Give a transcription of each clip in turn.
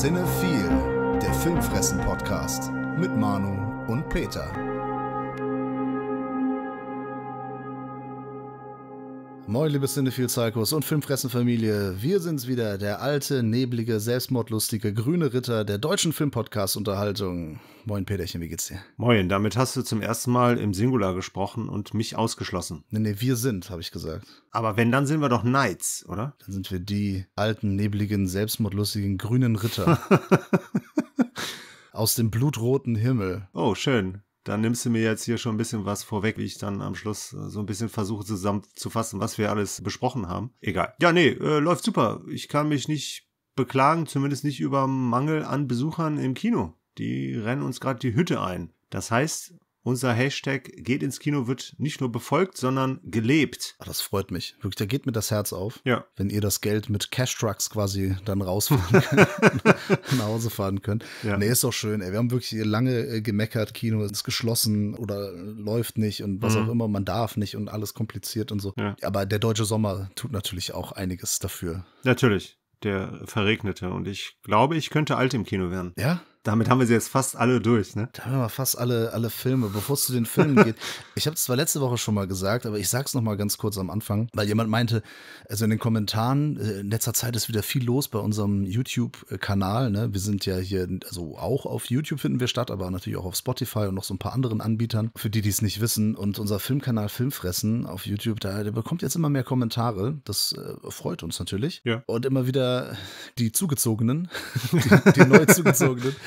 Sinne viel, der Filmfressen-Podcast mit Manu und Peter. Moin, liebe Cinephile Psychos und Filmfressenfamilie. Wir sind's wieder, der alte, neblige, selbstmordlustige, grüne Ritter der deutschen Filmpodcast-Unterhaltung. Moin, Peterchen, wie geht's dir? Moin, damit hast du zum ersten Mal im Singular gesprochen und mich ausgeschlossen. Nee, nee, wir sind, habe ich gesagt. Aber wenn, dann sind wir doch Knights, oder? Dann sind wir die alten, nebligen, selbstmordlustigen, grünen Ritter. Aus dem blutroten Himmel. Oh, schön dann nimmst du mir jetzt hier schon ein bisschen was vorweg, wie ich dann am Schluss äh, so ein bisschen versuche zusammenzufassen, was wir alles besprochen haben. Egal. Ja, nee, äh, läuft super. Ich kann mich nicht beklagen, zumindest nicht über Mangel an Besuchern im Kino. Die rennen uns gerade die Hütte ein. Das heißt, unser Hashtag geht ins Kino wird nicht nur befolgt, sondern gelebt. Ah, das freut mich. Wirklich, da geht mir das Herz auf. Ja. Wenn ihr das Geld mit Cash-Trucks quasi dann rausfahren könnt, nach Hause fahren könnt. Ja. Nee, ist doch schön. Ey. Wir haben wirklich lange äh, gemeckert, Kino ist geschlossen oder läuft nicht und was mhm. auch immer, man darf nicht und alles kompliziert und so. Ja. Aber der deutsche Sommer tut natürlich auch einiges dafür. Natürlich. Der verregnete. Und ich glaube, ich könnte alt im Kino werden. Ja? Damit haben wir sie jetzt fast alle durch, ne? Da haben wir fast alle, alle Filme. Bevor es zu den Filmen geht, ich habe es zwar letzte Woche schon mal gesagt, aber ich sage es nochmal ganz kurz am Anfang, weil jemand meinte, also in den Kommentaren, äh, in letzter Zeit ist wieder viel los bei unserem YouTube-Kanal. Ne? Wir sind ja hier, also auch auf YouTube finden wir statt, aber natürlich auch auf Spotify und noch so ein paar anderen Anbietern, für die, die es nicht wissen. Und unser Filmkanal Filmfressen auf YouTube, da der bekommt jetzt immer mehr Kommentare. Das äh, freut uns natürlich. Ja. Und immer wieder die Zugezogenen, die, die neu Zugezogenen.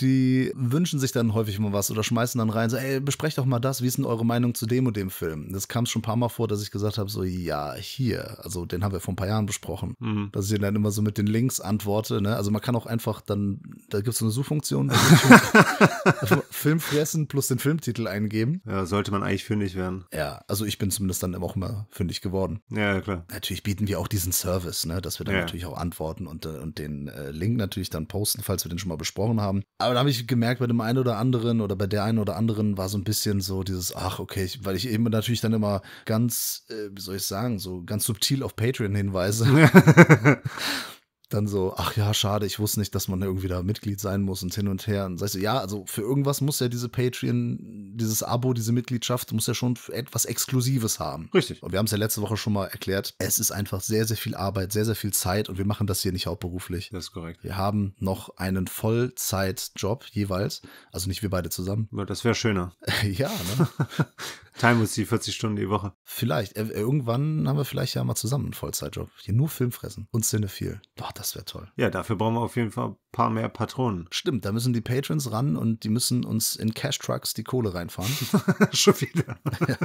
die wünschen sich dann häufig mal was oder schmeißen dann rein, so, ey, besprecht doch mal das, wie ist denn eure Meinung zu dem und dem Film? Das kam schon ein paar Mal vor, dass ich gesagt habe, so, ja, hier, also den haben wir vor ein paar Jahren besprochen, mhm. dass ich dann immer so mit den Links antworte, ne? Also man kann auch einfach dann, da gibt es so eine Suchfunktion, Film fressen plus den Filmtitel eingeben. Ja, sollte man eigentlich fündig werden. Ja, also ich bin zumindest dann immer auch immer fündig geworden. Ja, klar. Natürlich bieten wir auch diesen Service, ne, dass wir dann ja. natürlich auch antworten und, äh, und den äh, Link natürlich dann posten, falls wir den schon mal besprochen haben. Aber aber da habe ich gemerkt, bei dem einen oder anderen oder bei der einen oder anderen war so ein bisschen so dieses, ach, okay, ich, weil ich eben natürlich dann immer ganz, äh, wie soll ich sagen, so ganz subtil auf Patreon hinweise. dann so, ach ja, schade, ich wusste nicht, dass man irgendwie da Mitglied sein muss und hin und her. Und sagst du, ja, also für irgendwas muss ja diese Patreon, dieses Abo, diese Mitgliedschaft, muss ja schon etwas Exklusives haben. Richtig. Und wir haben es ja letzte Woche schon mal erklärt. Es ist einfach sehr, sehr viel Arbeit, sehr, sehr viel Zeit und wir machen das hier nicht hauptberuflich. Das ist korrekt. Wir haben noch einen Vollzeitjob jeweils. Also nicht wir beide zusammen. Das wäre schöner. ja, ne? Time uns die 40 Stunden die Woche. Vielleicht. Äh, irgendwann haben wir vielleicht ja mal zusammen einen Vollzeitjob. Hier nur Film fressen und Sinne viel. Doch, das wäre toll. Ja, dafür brauchen wir auf jeden Fall ein paar mehr Patronen. Stimmt, da müssen die Patrons ran und die müssen uns in Cash Trucks die Kohle reinfahren. Schon wieder. Ja.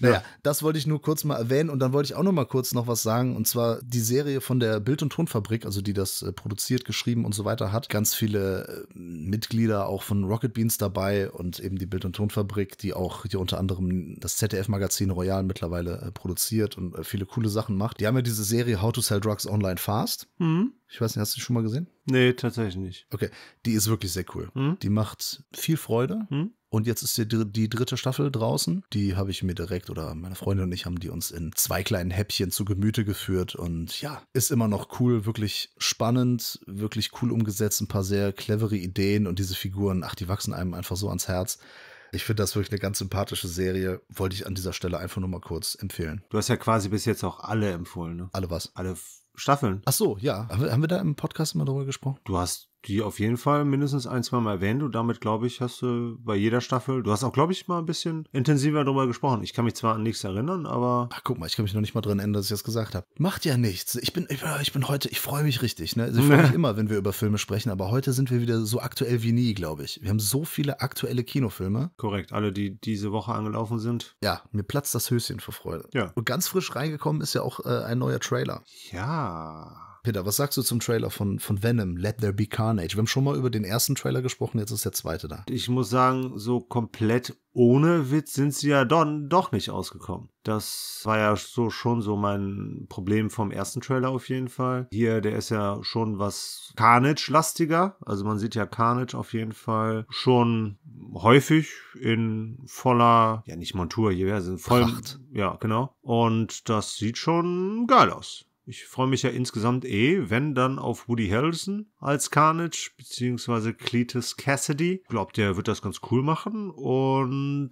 Naja, ja. das wollte ich nur kurz mal erwähnen und dann wollte ich auch noch mal kurz noch was sagen und zwar die Serie von der Bild- und Tonfabrik, also die das äh, produziert, geschrieben und so weiter hat. Ganz viele äh, Mitglieder auch von Rocket Beans dabei und eben die Bild- und Tonfabrik, die auch hier unter anderem das ZDF-Magazin Royal mittlerweile äh, produziert und viele coole Sachen macht. Die haben ja diese Serie How to Sell Drugs Online Fast. Mhm. Ich weiß nicht, hast du die schon mal gesehen? Nee, tatsächlich nicht. Okay, die ist wirklich sehr cool. Hm? Die macht viel Freude. Hm? Und jetzt ist die, die dritte Staffel draußen. Die habe ich mir direkt oder meine Freundin und ich haben die uns in zwei kleinen Häppchen zu Gemüte geführt. Und ja, ist immer noch cool, wirklich spannend, wirklich cool umgesetzt, ein paar sehr clevere Ideen und diese Figuren, ach, die wachsen einem einfach so ans Herz. Ich finde das wirklich eine ganz sympathische Serie. Wollte ich an dieser Stelle einfach nur mal kurz empfehlen. Du hast ja quasi bis jetzt auch alle empfohlen, ne? Alle was? Alle Staffeln. Ach so, ja. Haben wir, haben wir da im Podcast immer drüber gesprochen? Du hast die auf jeden Fall mindestens ein, zwei Mal erwähnt und damit, glaube ich, hast du bei jeder Staffel, du hast auch, glaube ich, mal ein bisschen intensiver darüber gesprochen. Ich kann mich zwar an nichts erinnern, aber... Ach, guck mal, ich kann mich noch nicht mal dran erinnern, dass ich das gesagt habe. Macht ja nichts. Ich bin, ich, ich bin heute, ich freue mich richtig, ne? Also ich freue mich immer, wenn wir über Filme sprechen, aber heute sind wir wieder so aktuell wie nie, glaube ich. Wir haben so viele aktuelle Kinofilme. Korrekt, alle, die diese Woche angelaufen sind. Ja, mir platzt das Höschen vor Freude. Ja. Und ganz frisch reingekommen ist ja auch äh, ein neuer Trailer. Ja. Peter, was sagst du zum Trailer von, von Venom, Let There Be Carnage? Wir haben schon mal über den ersten Trailer gesprochen, jetzt ist der zweite da. Ich muss sagen, so komplett ohne Witz sind sie ja don, doch nicht ausgekommen. Das war ja so schon so mein Problem vom ersten Trailer auf jeden Fall. Hier, der ist ja schon was Carnage-lastiger. Also man sieht ja Carnage auf jeden Fall schon häufig in voller, ja nicht Montur, hier wäre es in vollem. Ja, genau. Und das sieht schon geil aus. Ich freue mich ja insgesamt eh, wenn dann auf Woody Harrelson als Carnage, beziehungsweise Cletus Cassidy. Ich glaube, der wird das ganz cool machen. Und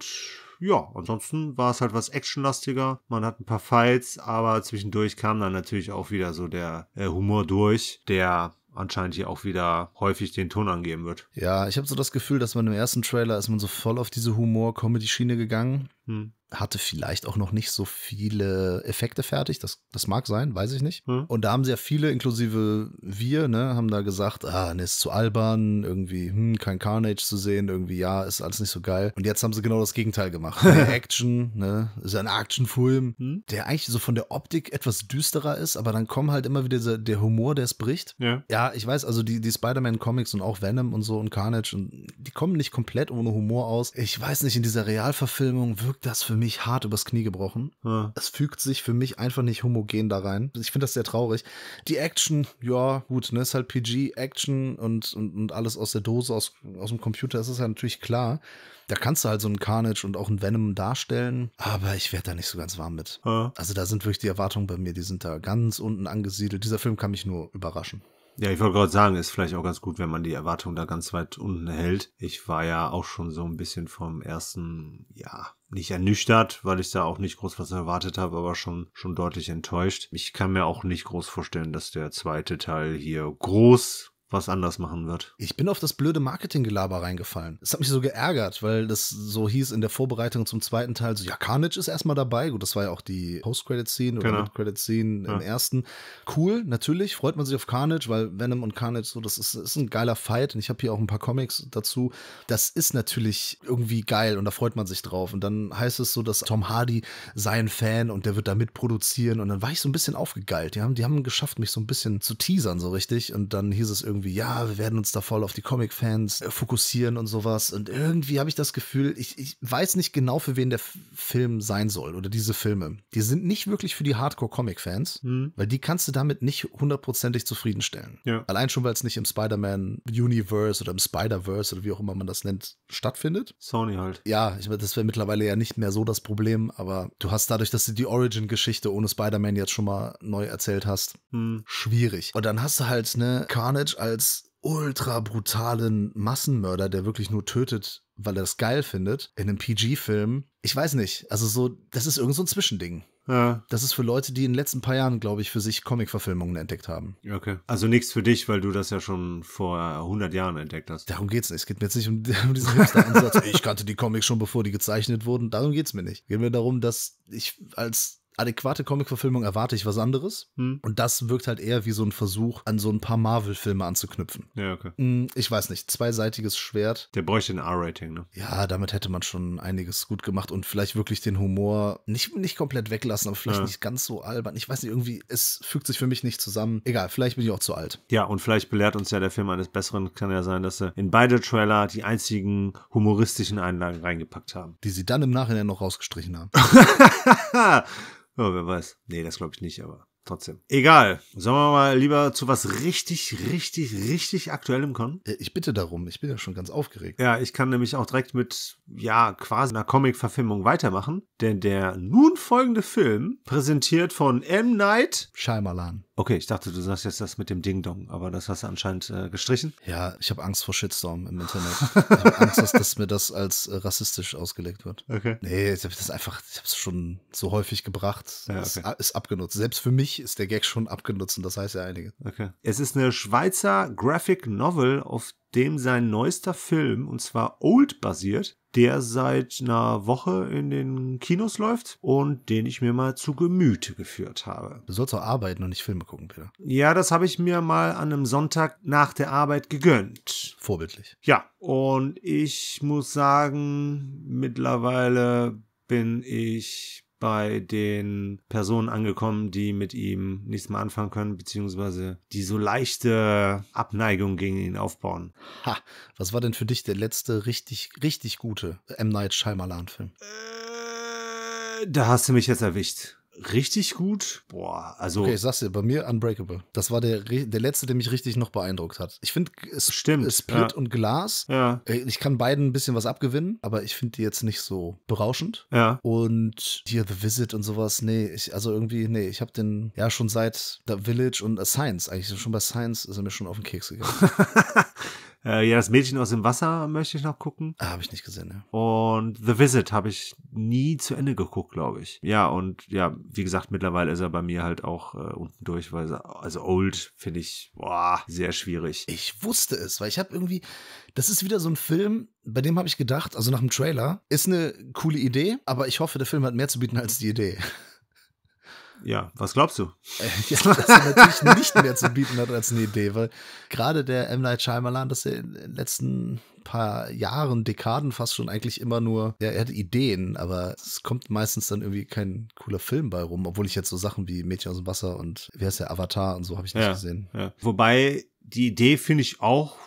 ja, ansonsten war es halt was actionlastiger. Man hat ein paar Fights, aber zwischendurch kam dann natürlich auch wieder so der äh, Humor durch, der anscheinend hier auch wieder häufig den Ton angeben wird. Ja, ich habe so das Gefühl, dass man im ersten Trailer ist man so voll auf diese Humor-Comedy-Schiene gegangen hm. Hatte vielleicht auch noch nicht so viele Effekte fertig. Das, das mag sein, weiß ich nicht. Hm. Und da haben sehr ja viele, inklusive wir, ne, haben da gesagt, ah, ne, ist zu albern, irgendwie, hm, kein Carnage zu sehen, irgendwie, ja, ist alles nicht so geil. Und jetzt haben sie genau das Gegenteil gemacht. Action, ne, ist ein Actionfilm, hm. der eigentlich so von der Optik etwas düsterer ist, aber dann kommen halt immer wieder diese, der Humor, der es bricht. Ja. ja, ich weiß, also die, die Spider-Man-Comics und auch Venom und so und Carnage, und die kommen nicht komplett ohne Humor aus. Ich weiß nicht, in dieser Realverfilmung wirklich wirkt das für mich hart übers Knie gebrochen. Ja. Es fügt sich für mich einfach nicht homogen da rein. Ich finde das sehr traurig. Die Action, ja, gut, ne, ist halt PG, Action und, und, und alles aus der Dose, aus, aus dem Computer, ist es halt ja natürlich klar. Da kannst du halt so einen Carnage und auch einen Venom darstellen, aber ich werde da nicht so ganz warm mit. Ja. Also da sind wirklich die Erwartungen bei mir, die sind da ganz unten angesiedelt. Dieser Film kann mich nur überraschen. Ja, ich wollte gerade sagen, ist vielleicht auch ganz gut, wenn man die Erwartung da ganz weit unten hält. Ich war ja auch schon so ein bisschen vom ersten, ja, nicht ernüchtert, weil ich da auch nicht groß was erwartet habe, aber schon, schon deutlich enttäuscht. Ich kann mir auch nicht groß vorstellen, dass der zweite Teil hier groß was anders machen wird. Ich bin auf das blöde Marketinggelaber reingefallen. Es hat mich so geärgert, weil das so hieß in der Vorbereitung zum zweiten Teil, so, ja, Carnage ist erstmal dabei. Gut, das war ja auch die Post-Credit-Scene oder genau. Mid-Credit-Scene ja. im ersten. Cool, natürlich, freut man sich auf Carnage, weil Venom und Carnage, so, das ist, ist ein geiler Fight. Und ich habe hier auch ein paar Comics dazu. Das ist natürlich irgendwie geil und da freut man sich drauf. Und dann heißt es so, dass Tom Hardy sein Fan und der wird da mitproduzieren. Und dann war ich so ein bisschen aufgegeilt. Die haben, die haben geschafft, mich so ein bisschen zu teasern, so richtig. Und dann hieß es irgendwie, irgendwie, ja, wir werden uns da voll auf die Comic-Fans äh, fokussieren und sowas. Und irgendwie habe ich das Gefühl, ich, ich weiß nicht genau, für wen der Film sein soll oder diese Filme. Die sind nicht wirklich für die Hardcore-Comic-Fans, mhm. weil die kannst du damit nicht hundertprozentig zufriedenstellen. Ja. Allein schon, weil es nicht im Spider-Man-Universe oder im Spider-Verse oder wie auch immer man das nennt, stattfindet. Sony halt. Ja, ich, das wäre mittlerweile ja nicht mehr so das Problem, aber du hast dadurch, dass du die Origin-Geschichte ohne Spider-Man jetzt schon mal neu erzählt hast, mhm. schwierig. Und dann hast du halt, ne, Carnage als als ultra brutalen Massenmörder, der wirklich nur tötet, weil er das geil findet, in einem PG-Film. Ich weiß nicht. Also so, das ist irgend so ein Zwischending. Ja. Das ist für Leute, die in den letzten paar Jahren, glaube ich, für sich Comic-Verfilmungen entdeckt haben. Okay. Also nichts für dich, weil du das ja schon vor 100 äh, Jahren entdeckt hast. Darum geht's nicht. Es geht mir jetzt nicht um, um diesen Hipster-Ansatz. ich kannte die Comics schon, bevor die gezeichnet wurden. Darum geht's mir nicht. Geht mir darum, dass ich als adäquate Comic-Verfilmung erwarte ich was anderes. Hm. Und das wirkt halt eher wie so ein Versuch, an so ein paar Marvel-Filme anzuknüpfen. Ja, okay. Hm, ich weiß nicht, zweiseitiges Schwert. Der bräuchte ein R-Rating, ne? Ja, damit hätte man schon einiges gut gemacht und vielleicht wirklich den Humor nicht, nicht komplett weglassen, aber vielleicht ja. nicht ganz so albern. Ich weiß nicht, irgendwie, es fügt sich für mich nicht zusammen. Egal, vielleicht bin ich auch zu alt. Ja, und vielleicht belehrt uns ja der Film eines Besseren. Kann ja sein, dass sie in beide Trailer die einzigen humoristischen Einlagen reingepackt haben. Die sie dann im Nachhinein noch rausgestrichen haben. Ja, wer weiß. Nee, das glaube ich nicht, aber trotzdem. Egal. Sollen wir mal lieber zu was richtig, richtig, richtig Aktuellem kommen? Äh, ich bitte darum. Ich bin ja schon ganz aufgeregt. Ja, ich kann nämlich auch direkt mit, ja, quasi einer Comic-Verfilmung weitermachen. Denn der nun folgende Film, präsentiert von M. Night Shyamalan. Okay, ich dachte, du sagst jetzt das mit dem Ding-Dong, aber das hast du anscheinend äh, gestrichen. Ja, ich habe Angst vor Shitstorm im Internet. ich habe Angst, dass, dass, mir das als äh, rassistisch ausgelegt wird. Okay. Nee, ich habe das einfach, ich habe es schon so häufig gebracht. Ja, okay. ist abgenutzt. Selbst für mich ist der Gag schon abgenutzt und das heißt ja einige. Okay. Es ist eine Schweizer Graphic Novel, auf dem sein neuester Film, und zwar Old, basiert der seit einer Woche in den Kinos läuft und den ich mir mal zu Gemüte geführt habe. Du sollst auch arbeiten und nicht Filme gucken, Peter. Ja, das habe ich mir mal an einem Sonntag nach der Arbeit gegönnt. Vorbildlich. Ja, und ich muss sagen, mittlerweile bin ich bei den Personen angekommen, die mit ihm nichts mehr anfangen können, beziehungsweise die so leichte Abneigung gegen ihn aufbauen. Ha, was war denn für dich der letzte richtig, richtig gute M. Night Shyamalan-Film? Äh, da hast du mich jetzt erwischt richtig gut. Boah, also. Okay, ich sag's dir, bei mir Unbreakable. Das war der, der letzte, der mich richtig noch beeindruckt hat. Ich finde Split ja. und Glas. Ja. Äh, ich kann beiden ein bisschen was abgewinnen, aber ich finde die jetzt nicht so berauschend. Ja. Und hier The Visit und sowas, nee, ich, also irgendwie, nee, ich habe den ja schon seit The Village und Science, eigentlich schon bei Science ist er mir schon auf den Keks gegangen. Äh, ja, das Mädchen aus dem Wasser möchte ich noch gucken. Ah, habe ich nicht gesehen, ne? Und The Visit habe ich nie zu Ende geguckt, glaube ich. Ja, und ja, wie gesagt, mittlerweile ist er bei mir halt auch äh, unten durch, weil also Old finde ich boah, sehr schwierig. Ich wusste es, weil ich habe irgendwie, das ist wieder so ein Film, bei dem habe ich gedacht, also nach dem Trailer, ist eine coole Idee, aber ich hoffe, der Film hat mehr zu bieten als die Idee. Ja, was glaubst du? Äh, ja, dass er natürlich nicht mehr zu bieten hat als eine Idee, weil gerade der M. Night Shyamalan, dass er in den letzten paar Jahren, Dekaden fast schon eigentlich immer nur, ja, er hat Ideen, aber es kommt meistens dann irgendwie kein cooler Film bei rum, obwohl ich jetzt so Sachen wie Mädchen aus dem Wasser und wer ist der Avatar und so habe ich nicht ja, gesehen. Ja. Wobei die Idee finde ich auch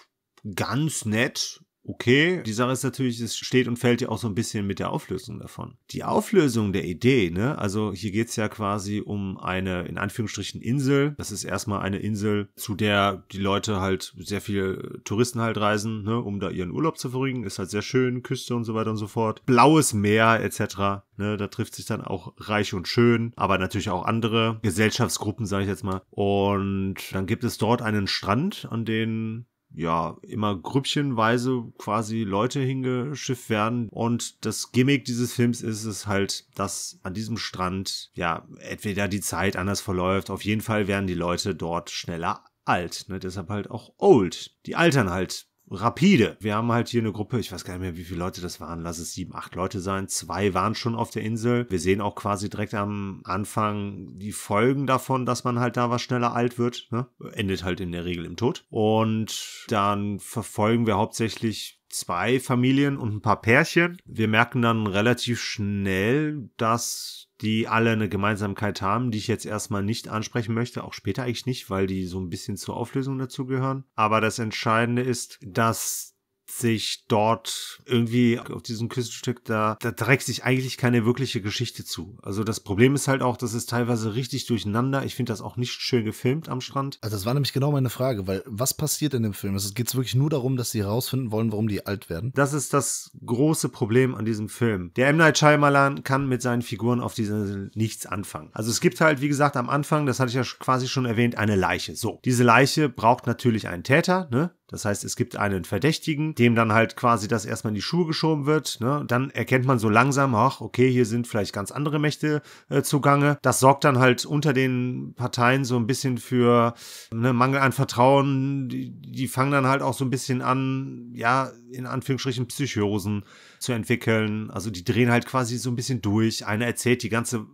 ganz nett, okay. Die Sache ist natürlich, es steht und fällt ja auch so ein bisschen mit der Auflösung davon. Die Auflösung der Idee, ne? Also hier geht's ja quasi um eine, in Anführungsstrichen, Insel. Das ist erstmal eine Insel, zu der die Leute halt sehr viele Touristen halt reisen, ne? Um da ihren Urlaub zu verbringen. Ist halt sehr schön, Küste und so weiter und so fort. Blaues Meer etc. Ne? Da trifft sich dann auch reich und schön, aber natürlich auch andere Gesellschaftsgruppen, sage ich jetzt mal. Und dann gibt es dort einen Strand, an den ja, immer grüppchenweise quasi Leute hingeschifft werden. Und das Gimmick dieses Films ist es halt, dass an diesem Strand ja entweder die Zeit anders verläuft. Auf jeden Fall werden die Leute dort schneller alt. Ne? Deshalb halt auch old. Die altern halt rapide. Wir haben halt hier eine Gruppe, ich weiß gar nicht mehr, wie viele Leute das waren, lass es sieben, acht Leute sein. Zwei waren schon auf der Insel. Wir sehen auch quasi direkt am Anfang die Folgen davon, dass man halt da was schneller alt wird. Ne? Endet halt in der Regel im Tod. Und dann verfolgen wir hauptsächlich zwei Familien und ein paar Pärchen. Wir merken dann relativ schnell, dass die alle eine Gemeinsamkeit haben, die ich jetzt erstmal nicht ansprechen möchte, auch später eigentlich nicht, weil die so ein bisschen zur Auflösung dazugehören. Aber das Entscheidende ist, dass sich dort irgendwie auf diesem Küstenstück, da, da trägt sich eigentlich keine wirkliche Geschichte zu. Also das Problem ist halt auch, das ist teilweise richtig durcheinander. Ich finde das auch nicht schön gefilmt am Strand. Also das war nämlich genau meine Frage, weil was passiert in dem Film? Es also geht wirklich nur darum, dass sie herausfinden wollen, warum die alt werden. Das ist das große Problem an diesem Film. Der M. Night Shyamalan kann mit seinen Figuren auf dieser Insel nichts anfangen. Also es gibt halt, wie gesagt, am Anfang, das hatte ich ja quasi schon erwähnt, eine Leiche. So, diese Leiche braucht natürlich einen Täter, ne? Das heißt, es gibt einen Verdächtigen, dem dann halt quasi das erstmal in die Schuhe geschoben wird. Ne? Dann erkennt man so langsam, ach, okay, hier sind vielleicht ganz andere Mächte äh, zugange. Das sorgt dann halt unter den Parteien so ein bisschen für ne, Mangel an Vertrauen. Die, die fangen dann halt auch so ein bisschen an, ja, in Anführungsstrichen Psychosen zu entwickeln. Also die drehen halt quasi so ein bisschen durch. Einer erzählt die ganze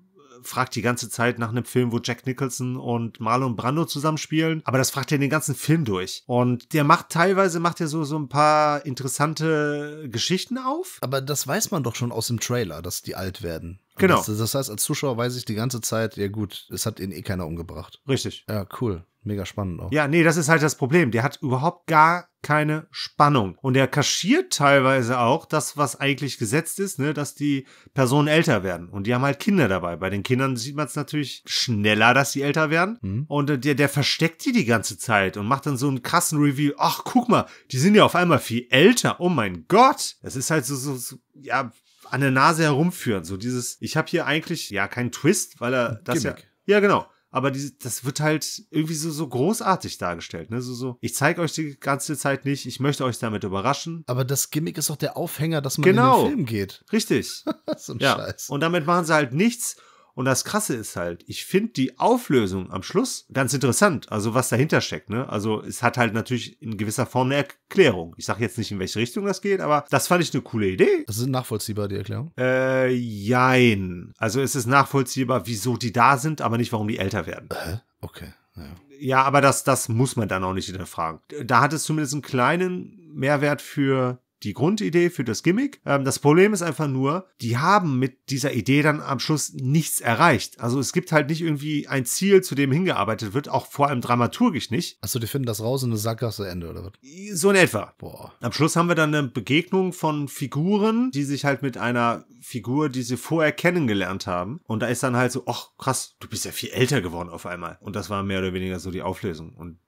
fragt die ganze Zeit nach einem Film, wo Jack Nicholson und Marlon Brando zusammenspielen. Aber das fragt er den ganzen Film durch. Und der macht teilweise, macht er so, so ein paar interessante Geschichten auf. Aber das weiß man doch schon aus dem Trailer, dass die alt werden. Genau. Das, das, heißt, als Zuschauer weiß ich die ganze Zeit, ja gut, es hat ihn eh keiner umgebracht. Richtig. Ja, cool. Mega spannend auch. Ja, nee, das ist halt das Problem. Der hat überhaupt gar keine Spannung. Und er kaschiert teilweise auch das, was eigentlich gesetzt ist, ne, dass die Personen älter werden. Und die haben halt Kinder dabei. Bei den Kindern sieht man es natürlich schneller, dass sie älter werden. Mhm. Und äh, der, der versteckt die die ganze Zeit und macht dann so einen krassen Reveal. Ach, guck mal, die sind ja auf einmal viel älter. Oh mein Gott. Das ist halt so, so, so ja, an der Nase herumführen. So dieses, ich habe hier eigentlich ja keinen Twist, weil er das Gimmick. ja. Ja, genau. Aber die, das wird halt irgendwie so, so großartig dargestellt. Ne? So, so, ich zeige euch die ganze Zeit nicht, ich möchte euch damit überraschen. Aber das Gimmick ist doch der Aufhänger, dass man genau. in den genau. Film geht. Richtig. so ein ja. Scheiß. Und damit machen sie halt nichts. Und das Krasse ist halt, ich finde die Auflösung am Schluss ganz interessant, also was dahinter steckt. Ne? Also es hat halt natürlich in gewisser Form eine Erklärung. Ich sage jetzt nicht, in welche Richtung das geht, aber das fand ich eine coole Idee. Das ist nachvollziehbar, die Erklärung? Äh, jein. Also es ist nachvollziehbar, wieso die da sind, aber nicht, warum die älter werden. Hä? okay. Ja. ja, aber das, das muss man dann auch nicht hinterfragen. Da hat es zumindest einen kleinen Mehrwert für die Grundidee für das Gimmick. Ähm, das Problem ist einfach nur, die haben mit dieser Idee dann am Schluss nichts erreicht. Also es gibt halt nicht irgendwie ein Ziel, zu dem hingearbeitet wird, auch vor allem dramaturgisch nicht. Achso, die finden das raus in eine Sackgasse Ende, oder was? So in etwa. Boah. Am Schluss haben wir dann eine Begegnung von Figuren, die sich halt mit einer Figur, die sie vorher kennengelernt haben. Und da ist dann halt so, ach krass, du bist ja viel älter geworden auf einmal. Und das war mehr oder weniger so die Auflösung. Und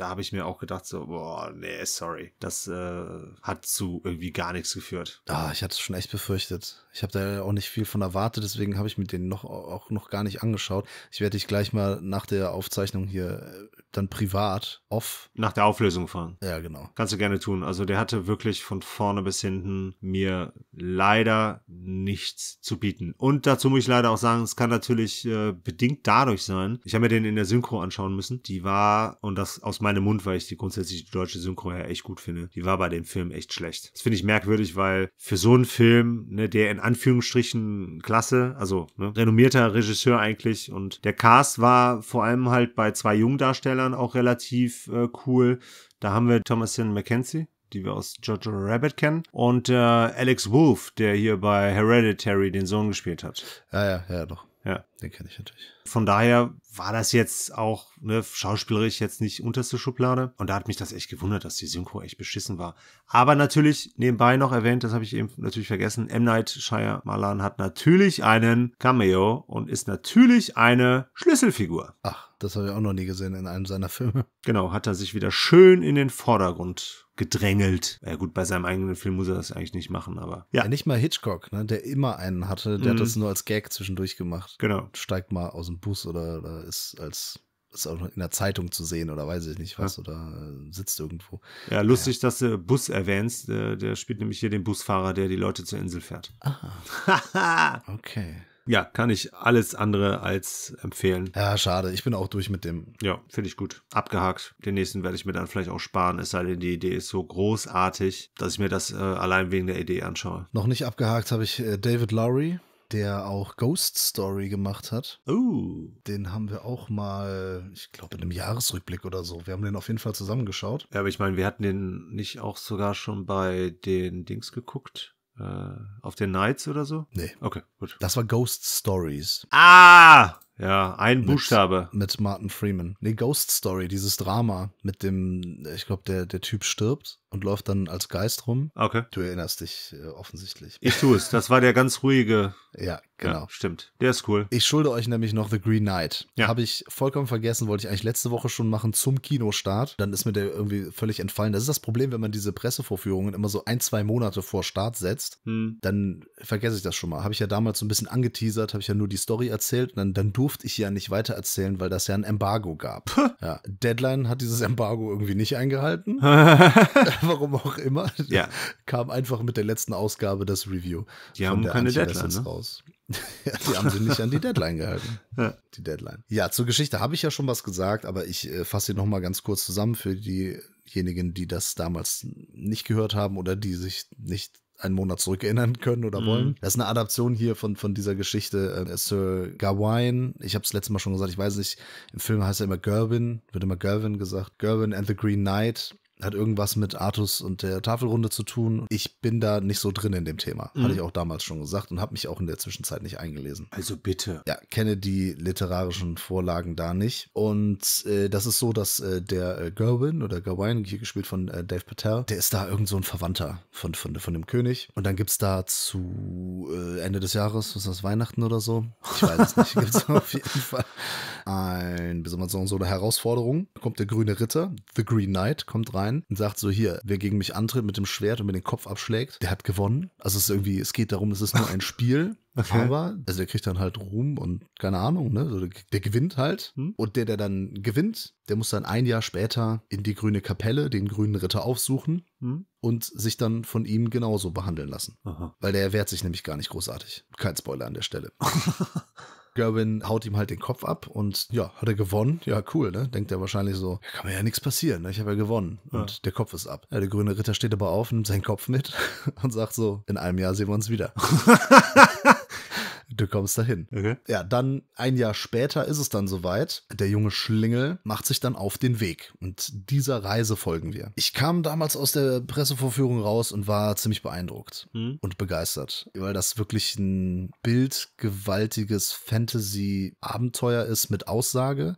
da habe ich mir auch gedacht, so, boah, nee, sorry. Das äh, hat zu irgendwie gar nichts geführt. Ah, ich hatte es schon echt befürchtet. Ich habe da auch nicht viel von erwartet, deswegen habe ich mir den noch, auch noch gar nicht angeschaut. Ich werde dich gleich mal nach der Aufzeichnung hier äh, dann privat off. Nach der Auflösung fahren. Ja, genau. Kannst du gerne tun. Also der hatte wirklich von vorne bis hinten mir leider nichts zu bieten. Und dazu muss ich leider auch sagen, es kann natürlich äh, bedingt dadurch sein. Ich habe mir den in der Synchro anschauen müssen. Die war, und das aus meinem Mund, weil ich die grundsätzlich die deutsche Synchro ja echt gut finde, die war bei dem Film echt schlecht. Das finde ich merkwürdig, weil für so einen Film, ne, der in Anführungsstrichen klasse, also ne, renommierter Regisseur eigentlich und der Cast war vor allem halt bei zwei Jungdarstellern, Trailern auch relativ äh, cool. Da haben wir Thomasin McKenzie, die wir aus Jojo Rabbit kennen. Und äh, Alex Wolf, der hier bei Hereditary den Sohn gespielt hat. Ja, ja, ja, doch. Ja. Den kenne ich natürlich. Von daher war das jetzt auch ne, schauspielerisch jetzt nicht unterste Schublade. Und da hat mich das echt gewundert, dass die Synchro echt beschissen war. Aber natürlich nebenbei noch erwähnt, das habe ich eben natürlich vergessen, M. Night Shire Malan hat natürlich einen Cameo und ist natürlich eine Schlüsselfigur. Ach, das habe ich auch noch nie gesehen in einem seiner Filme. Genau, hat er sich wieder schön in den Vordergrund gedrängelt. Ja gut, bei seinem eigenen Film muss er das eigentlich nicht machen, aber. Ja, ja nicht mal Hitchcock, ne, der immer einen hatte, der mhm. hat das nur als Gag zwischendurch gemacht. Genau. Steigt mal aus dem Bus oder, oder ist als ist auch in der Zeitung zu sehen oder weiß ich nicht was ja. oder äh, sitzt irgendwo. Ja, lustig, ja. dass du Bus erwähnst. Der, äh, der, spielt nämlich hier den Busfahrer, der die Leute zur Insel fährt. Aha. okay ja, kann ich alles andere als empfehlen. Ja, schade. Ich bin auch durch mit dem. Ja, finde ich gut. Abgehakt. Den nächsten werde ich mir dann vielleicht auch sparen, es sei denn, die Idee ist so großartig, dass ich mir das äh, allein wegen der Idee anschaue. Noch nicht abgehakt habe ich äh, David Lowry der auch Ghost Story gemacht hat. Oh. Den haben wir auch mal, ich glaube, in einem Jahresrückblick oder so. Wir haben den auf jeden Fall zusammengeschaut. Ja, aber ich meine, wir hatten den nicht auch sogar schon bei den Dings geguckt. Äh, auf den Knights oder so? Nee. Okay, gut. Das war Ghost Stories. Ah! Ja, ein mit, Buchstabe. Mit Martin Freeman. Nee, Ghost Story, dieses Drama mit dem, ich glaube, der, der Typ stirbt und läuft dann als Geist rum. Okay. Du erinnerst dich äh, offensichtlich. Ich tue es. Das war der ganz ruhige. ja, genau. Ja, stimmt. Der ist cool. Ich schulde euch nämlich noch The Green Knight. Ja. Habe ich vollkommen vergessen, wollte ich eigentlich letzte Woche schon machen zum Kinostart. Dann ist mir der irgendwie völlig entfallen. Das ist das Problem, wenn man diese Pressevorführungen immer so ein, zwei Monate vor Start setzt, hm. dann vergesse ich das schon mal. Habe ich ja damals so ein bisschen angeteasert, habe ich ja nur die Story erzählt. Dann, dann durfte ich ja nicht weitererzählen, weil das ja ein Embargo gab. ja. Deadline hat dieses Embargo irgendwie nicht eingehalten. Warum auch immer. Ja. Kam einfach mit der letzten Ausgabe das Review. Die haben keine Deadline. Ne? Raus. ja, die haben sie nicht an die Deadline gehalten. Ja. Die Deadline. Ja, zur Geschichte habe ich ja schon was gesagt, aber ich äh, fasse sie nochmal ganz kurz zusammen für diejenigen, die das damals nicht gehört haben oder die sich nicht einen Monat zurück erinnern können oder mhm. wollen. Das ist eine Adaption hier von, von dieser Geschichte. Äh, Sir Gawain, ich habe es letztes Mal schon gesagt, ich weiß nicht, im Film heißt er immer Gerwin, wird immer Gerwin gesagt. Gerwin and the Green Knight hat irgendwas mit Artus und der Tafelrunde zu tun. Ich bin da nicht so drin in dem Thema, mhm. hatte ich auch damals schon gesagt und habe mich auch in der Zwischenzeit nicht eingelesen. Also bitte. Ja, kenne die literarischen Vorlagen da nicht. Und äh, das ist so, dass äh, der äh, Gerwin oder Gawain, hier gespielt von äh, Dave Patel, der ist da irgend so ein Verwandter von, von, von dem König. Und dann gibt es da zu äh, Ende des Jahres, was ist das, Weihnachten oder so? Ich weiß es nicht. Gibt's auf jeden Fall ein, wie soll man sagen, so eine Herausforderung. Da kommt der grüne Ritter, The Green Knight, kommt rein rein und sagt so, hier, wer gegen mich antritt mit dem Schwert und mir den Kopf abschlägt, der hat gewonnen. Also es ist irgendwie, es geht darum, es ist nur ein Spiel. Okay. Aber, also der kriegt dann halt Ruhm und keine Ahnung, ne? Also der, der, gewinnt halt. Hm. Und der, der dann gewinnt, der muss dann ein Jahr später in die grüne Kapelle den grünen Ritter aufsuchen hm. und sich dann von ihm genauso behandeln lassen. Aha. Weil der wehrt sich nämlich gar nicht großartig. Kein Spoiler an der Stelle. Gerwin haut ihm halt den Kopf ab und ja, hat er gewonnen? Ja, cool, ne? Denkt er wahrscheinlich so, kann mir ja nichts passieren, ne? ich habe ja gewonnen und ja. der Kopf ist ab. Ja, der grüne Ritter steht aber auf, nimmt seinen Kopf mit und sagt so, in einem Jahr sehen wir uns wieder. Du kommst dahin. Okay. Ja, dann ein Jahr später ist es dann soweit. Der junge Schlingel macht sich dann auf den Weg und dieser Reise folgen wir. Ich kam damals aus der Pressevorführung raus und war ziemlich beeindruckt hm. und begeistert, weil das wirklich ein bildgewaltiges Fantasy-Abenteuer ist mit Aussage.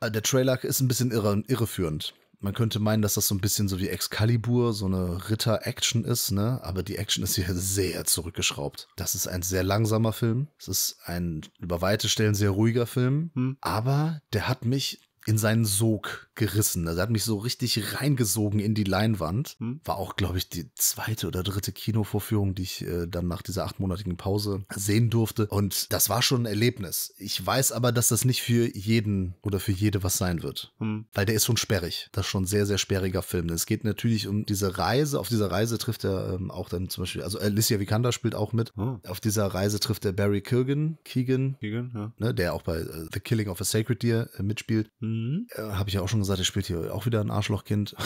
Äh, der Trailer ist ein bisschen irre, irreführend. Man könnte meinen, dass das so ein bisschen so wie Excalibur, so eine Ritter-Action ist, ne? Aber die Action ist hier sehr zurückgeschraubt. Das ist ein sehr langsamer Film. Es ist ein über weite Stellen sehr ruhiger Film. Hm. Aber der hat mich in seinen Sog gerissen. Also er hat mich so richtig reingesogen in die Leinwand. Hm. War auch, glaube ich, die zweite oder dritte Kinovorführung, die ich äh, dann nach dieser achtmonatigen Pause sehen durfte. Und das war schon ein Erlebnis. Ich weiß aber, dass das nicht für jeden oder für jede was sein wird. Hm. Weil der ist schon sperrig. Das ist schon ein sehr, sehr sperriger Film. Es geht natürlich um diese Reise. Auf dieser Reise trifft er ähm, auch dann zum Beispiel, also Alicia Vikander spielt auch mit. Oh. Auf dieser Reise trifft er Barry Keoghan, Keegan, Keegan ja. ne, der auch bei äh, The Killing of a Sacred Deer äh, mitspielt. Mhm. Äh, Habe ich ja auch schon anderen Seite spielt hier auch wieder ein Arschlochkind.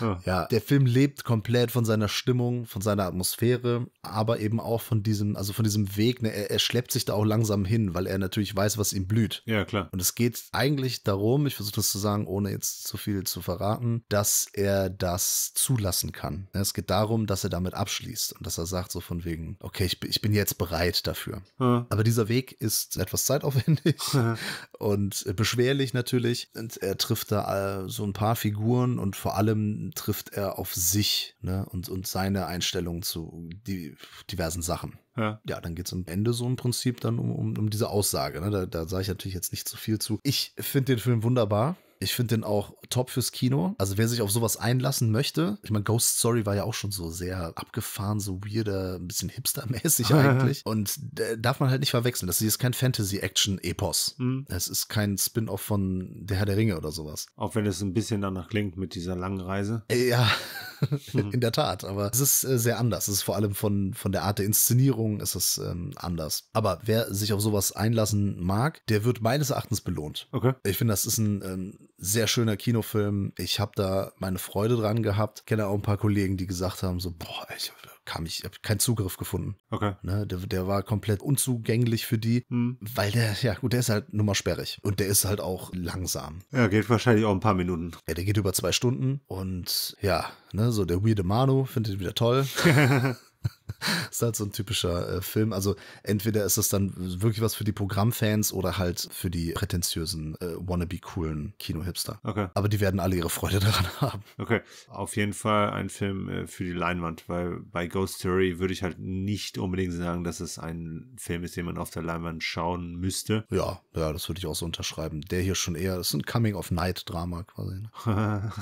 Ja. ja, der Film lebt komplett von seiner Stimmung, von seiner Atmosphäre, aber eben auch von diesem, also von diesem Weg. Ne? Er, er schleppt sich da auch langsam hin, weil er natürlich weiß, was ihm blüht. Ja, klar. Und es geht eigentlich darum, ich versuche das zu sagen, ohne jetzt zu viel zu verraten, dass er das zulassen kann. Ne? Es geht darum, dass er damit abschließt und dass er sagt so von wegen, okay, ich, ich bin jetzt bereit dafür. Ja. Aber dieser Weg ist etwas zeitaufwendig ja. und beschwerlich natürlich. Und er trifft da äh, so ein paar Figuren und vor allem trifft er auf sich ne? und, und seine Einstellung zu die, diversen Sachen. Ja, ja dann geht es am Ende so im Prinzip dann um, um, um diese Aussage. Ne? Da, da sage ich natürlich jetzt nicht zu so viel zu. Ich finde den Film wunderbar. Ich finde den auch top fürs Kino. Also wer sich auf sowas einlassen möchte, ich meine, Ghost Story war ja auch schon so sehr abgefahren, so weirder, ein bisschen hipstermäßig eigentlich. Und äh, darf man halt nicht verwechseln. Das ist kein Fantasy-Action-Epos. Mhm. Es ist kein Spin-off von Der Herr der Ringe oder sowas. Auch wenn es ein bisschen danach klingt mit dieser langen Reise. Äh, ja. In der Tat, aber es ist äh, sehr anders. Es ist vor allem von, von der Art der Inszenierung ist es ähm, anders. Aber wer sich auf sowas einlassen mag, der wird meines Erachtens belohnt. Okay. Ich finde, das ist ein ähm, sehr schöner Kino Kinofilm. Ich habe da meine Freude dran gehabt. Ich Kenne auch ein paar Kollegen, die gesagt haben, so, boah, ich kam ich, habe keinen Zugriff gefunden. Okay. Ne, der, der war komplett unzugänglich für die, hm. weil der, ja gut, der ist halt nur mal sperrig und der ist halt auch langsam. Ja, geht wahrscheinlich auch ein paar Minuten. Ja, der geht über zwei Stunden und ja, ne, so der weirde Manu findet ihn wieder toll. ist halt so ein typischer äh, Film. Also entweder ist es dann wirklich was für die Programmfans oder halt für die prätentiösen, äh, wannabe coolen Kinohipster. Okay. Aber die werden alle ihre Freude daran haben. Okay. Auf jeden Fall ein Film äh, für die Leinwand, weil bei Ghost Story würde ich halt nicht unbedingt sagen, dass es ein Film ist, den man auf der Leinwand schauen müsste. Ja, ja, das würde ich auch so unterschreiben. Der hier schon eher, ist ein Coming of Night Drama quasi. Ne?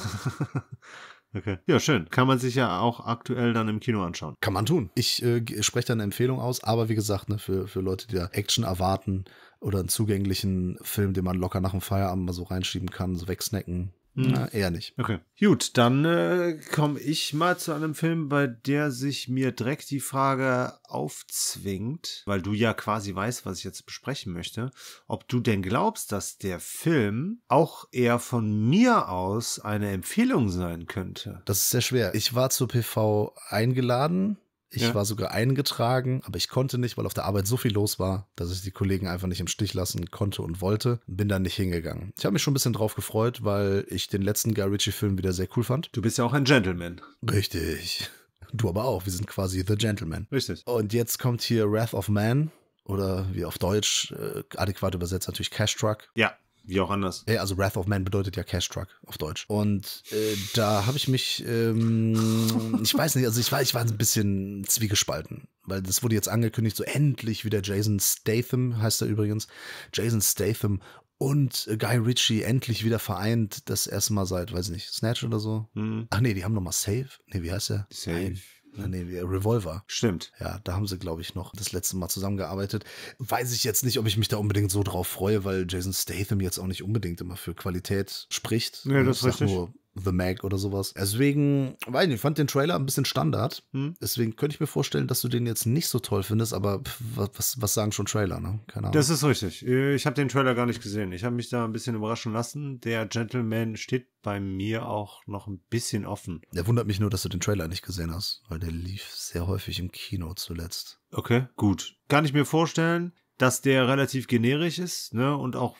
Okay. Ja, schön. Kann man sich ja auch aktuell dann im Kino anschauen. Kann man tun. Ich äh, spreche da eine Empfehlung aus, aber wie gesagt, ne, für, für Leute, die da Action erwarten oder einen zugänglichen Film, den man locker nach dem Feierabend mal so reinschieben kann, so wegsnacken, hm. Na, eher nicht. Okay. Gut, dann äh, komme ich mal zu einem Film, bei der sich mir direkt die Frage aufzwingt, weil du ja quasi weißt, was ich jetzt besprechen möchte, ob du denn glaubst, dass der Film auch eher von mir aus eine Empfehlung sein könnte. Das ist sehr schwer. Ich war zur PV eingeladen ich ja. war sogar eingetragen, aber ich konnte nicht, weil auf der Arbeit so viel los war, dass ich die Kollegen einfach nicht im Stich lassen konnte und wollte. Bin dann nicht hingegangen. Ich habe mich schon ein bisschen drauf gefreut, weil ich den letzten Guy Ritchie-Film wieder sehr cool fand. Du bist ja auch ein Gentleman. Richtig. Du aber auch. Wir sind quasi The Gentleman. Richtig. Und jetzt kommt hier Wrath of Man oder wie auf Deutsch äh, adäquat übersetzt natürlich Cash Truck. Ja. Wie auch anders. Also Wrath of Man bedeutet ja Cash Truck auf Deutsch. Und äh, da habe ich mich, ähm, ich weiß nicht, also ich war, ich war ein bisschen zwiegespalten, weil das wurde jetzt angekündigt, so endlich wieder Jason Statham, heißt er übrigens, Jason Statham und Guy Ritchie endlich wieder vereint, das erste Mal seit, weiß ich nicht, Snatch oder so. Mhm. Ach nee, die haben nochmal Save. Nee, wie heißt der? Save. Nein. Ne, nee, Revolver. Stimmt. Ja, da haben sie, glaube ich, noch das letzte Mal zusammengearbeitet. Weiß ich jetzt nicht, ob ich mich da unbedingt so drauf freue, weil Jason Statham jetzt auch nicht unbedingt immer für Qualität spricht. Nee, ne? das ist richtig. Nur, The Mag oder sowas. Deswegen, weiß nicht, ich fand den Trailer ein bisschen Standard. Hm. Deswegen könnte ich mir vorstellen, dass du den jetzt nicht so toll findest, aber pff, was, was sagen schon Trailer, ne? Keine Ahnung. Das ist richtig. Äh, ich habe den Trailer gar nicht gesehen. Ich habe mich da ein bisschen überraschen lassen. Der Gentleman steht bei mir auch noch ein bisschen offen. Der wundert mich nur, dass du den Trailer nicht gesehen hast, weil der lief sehr häufig im Kino zuletzt. Okay, gut. Kann ich mir vorstellen dass der relativ generisch ist ne, und auch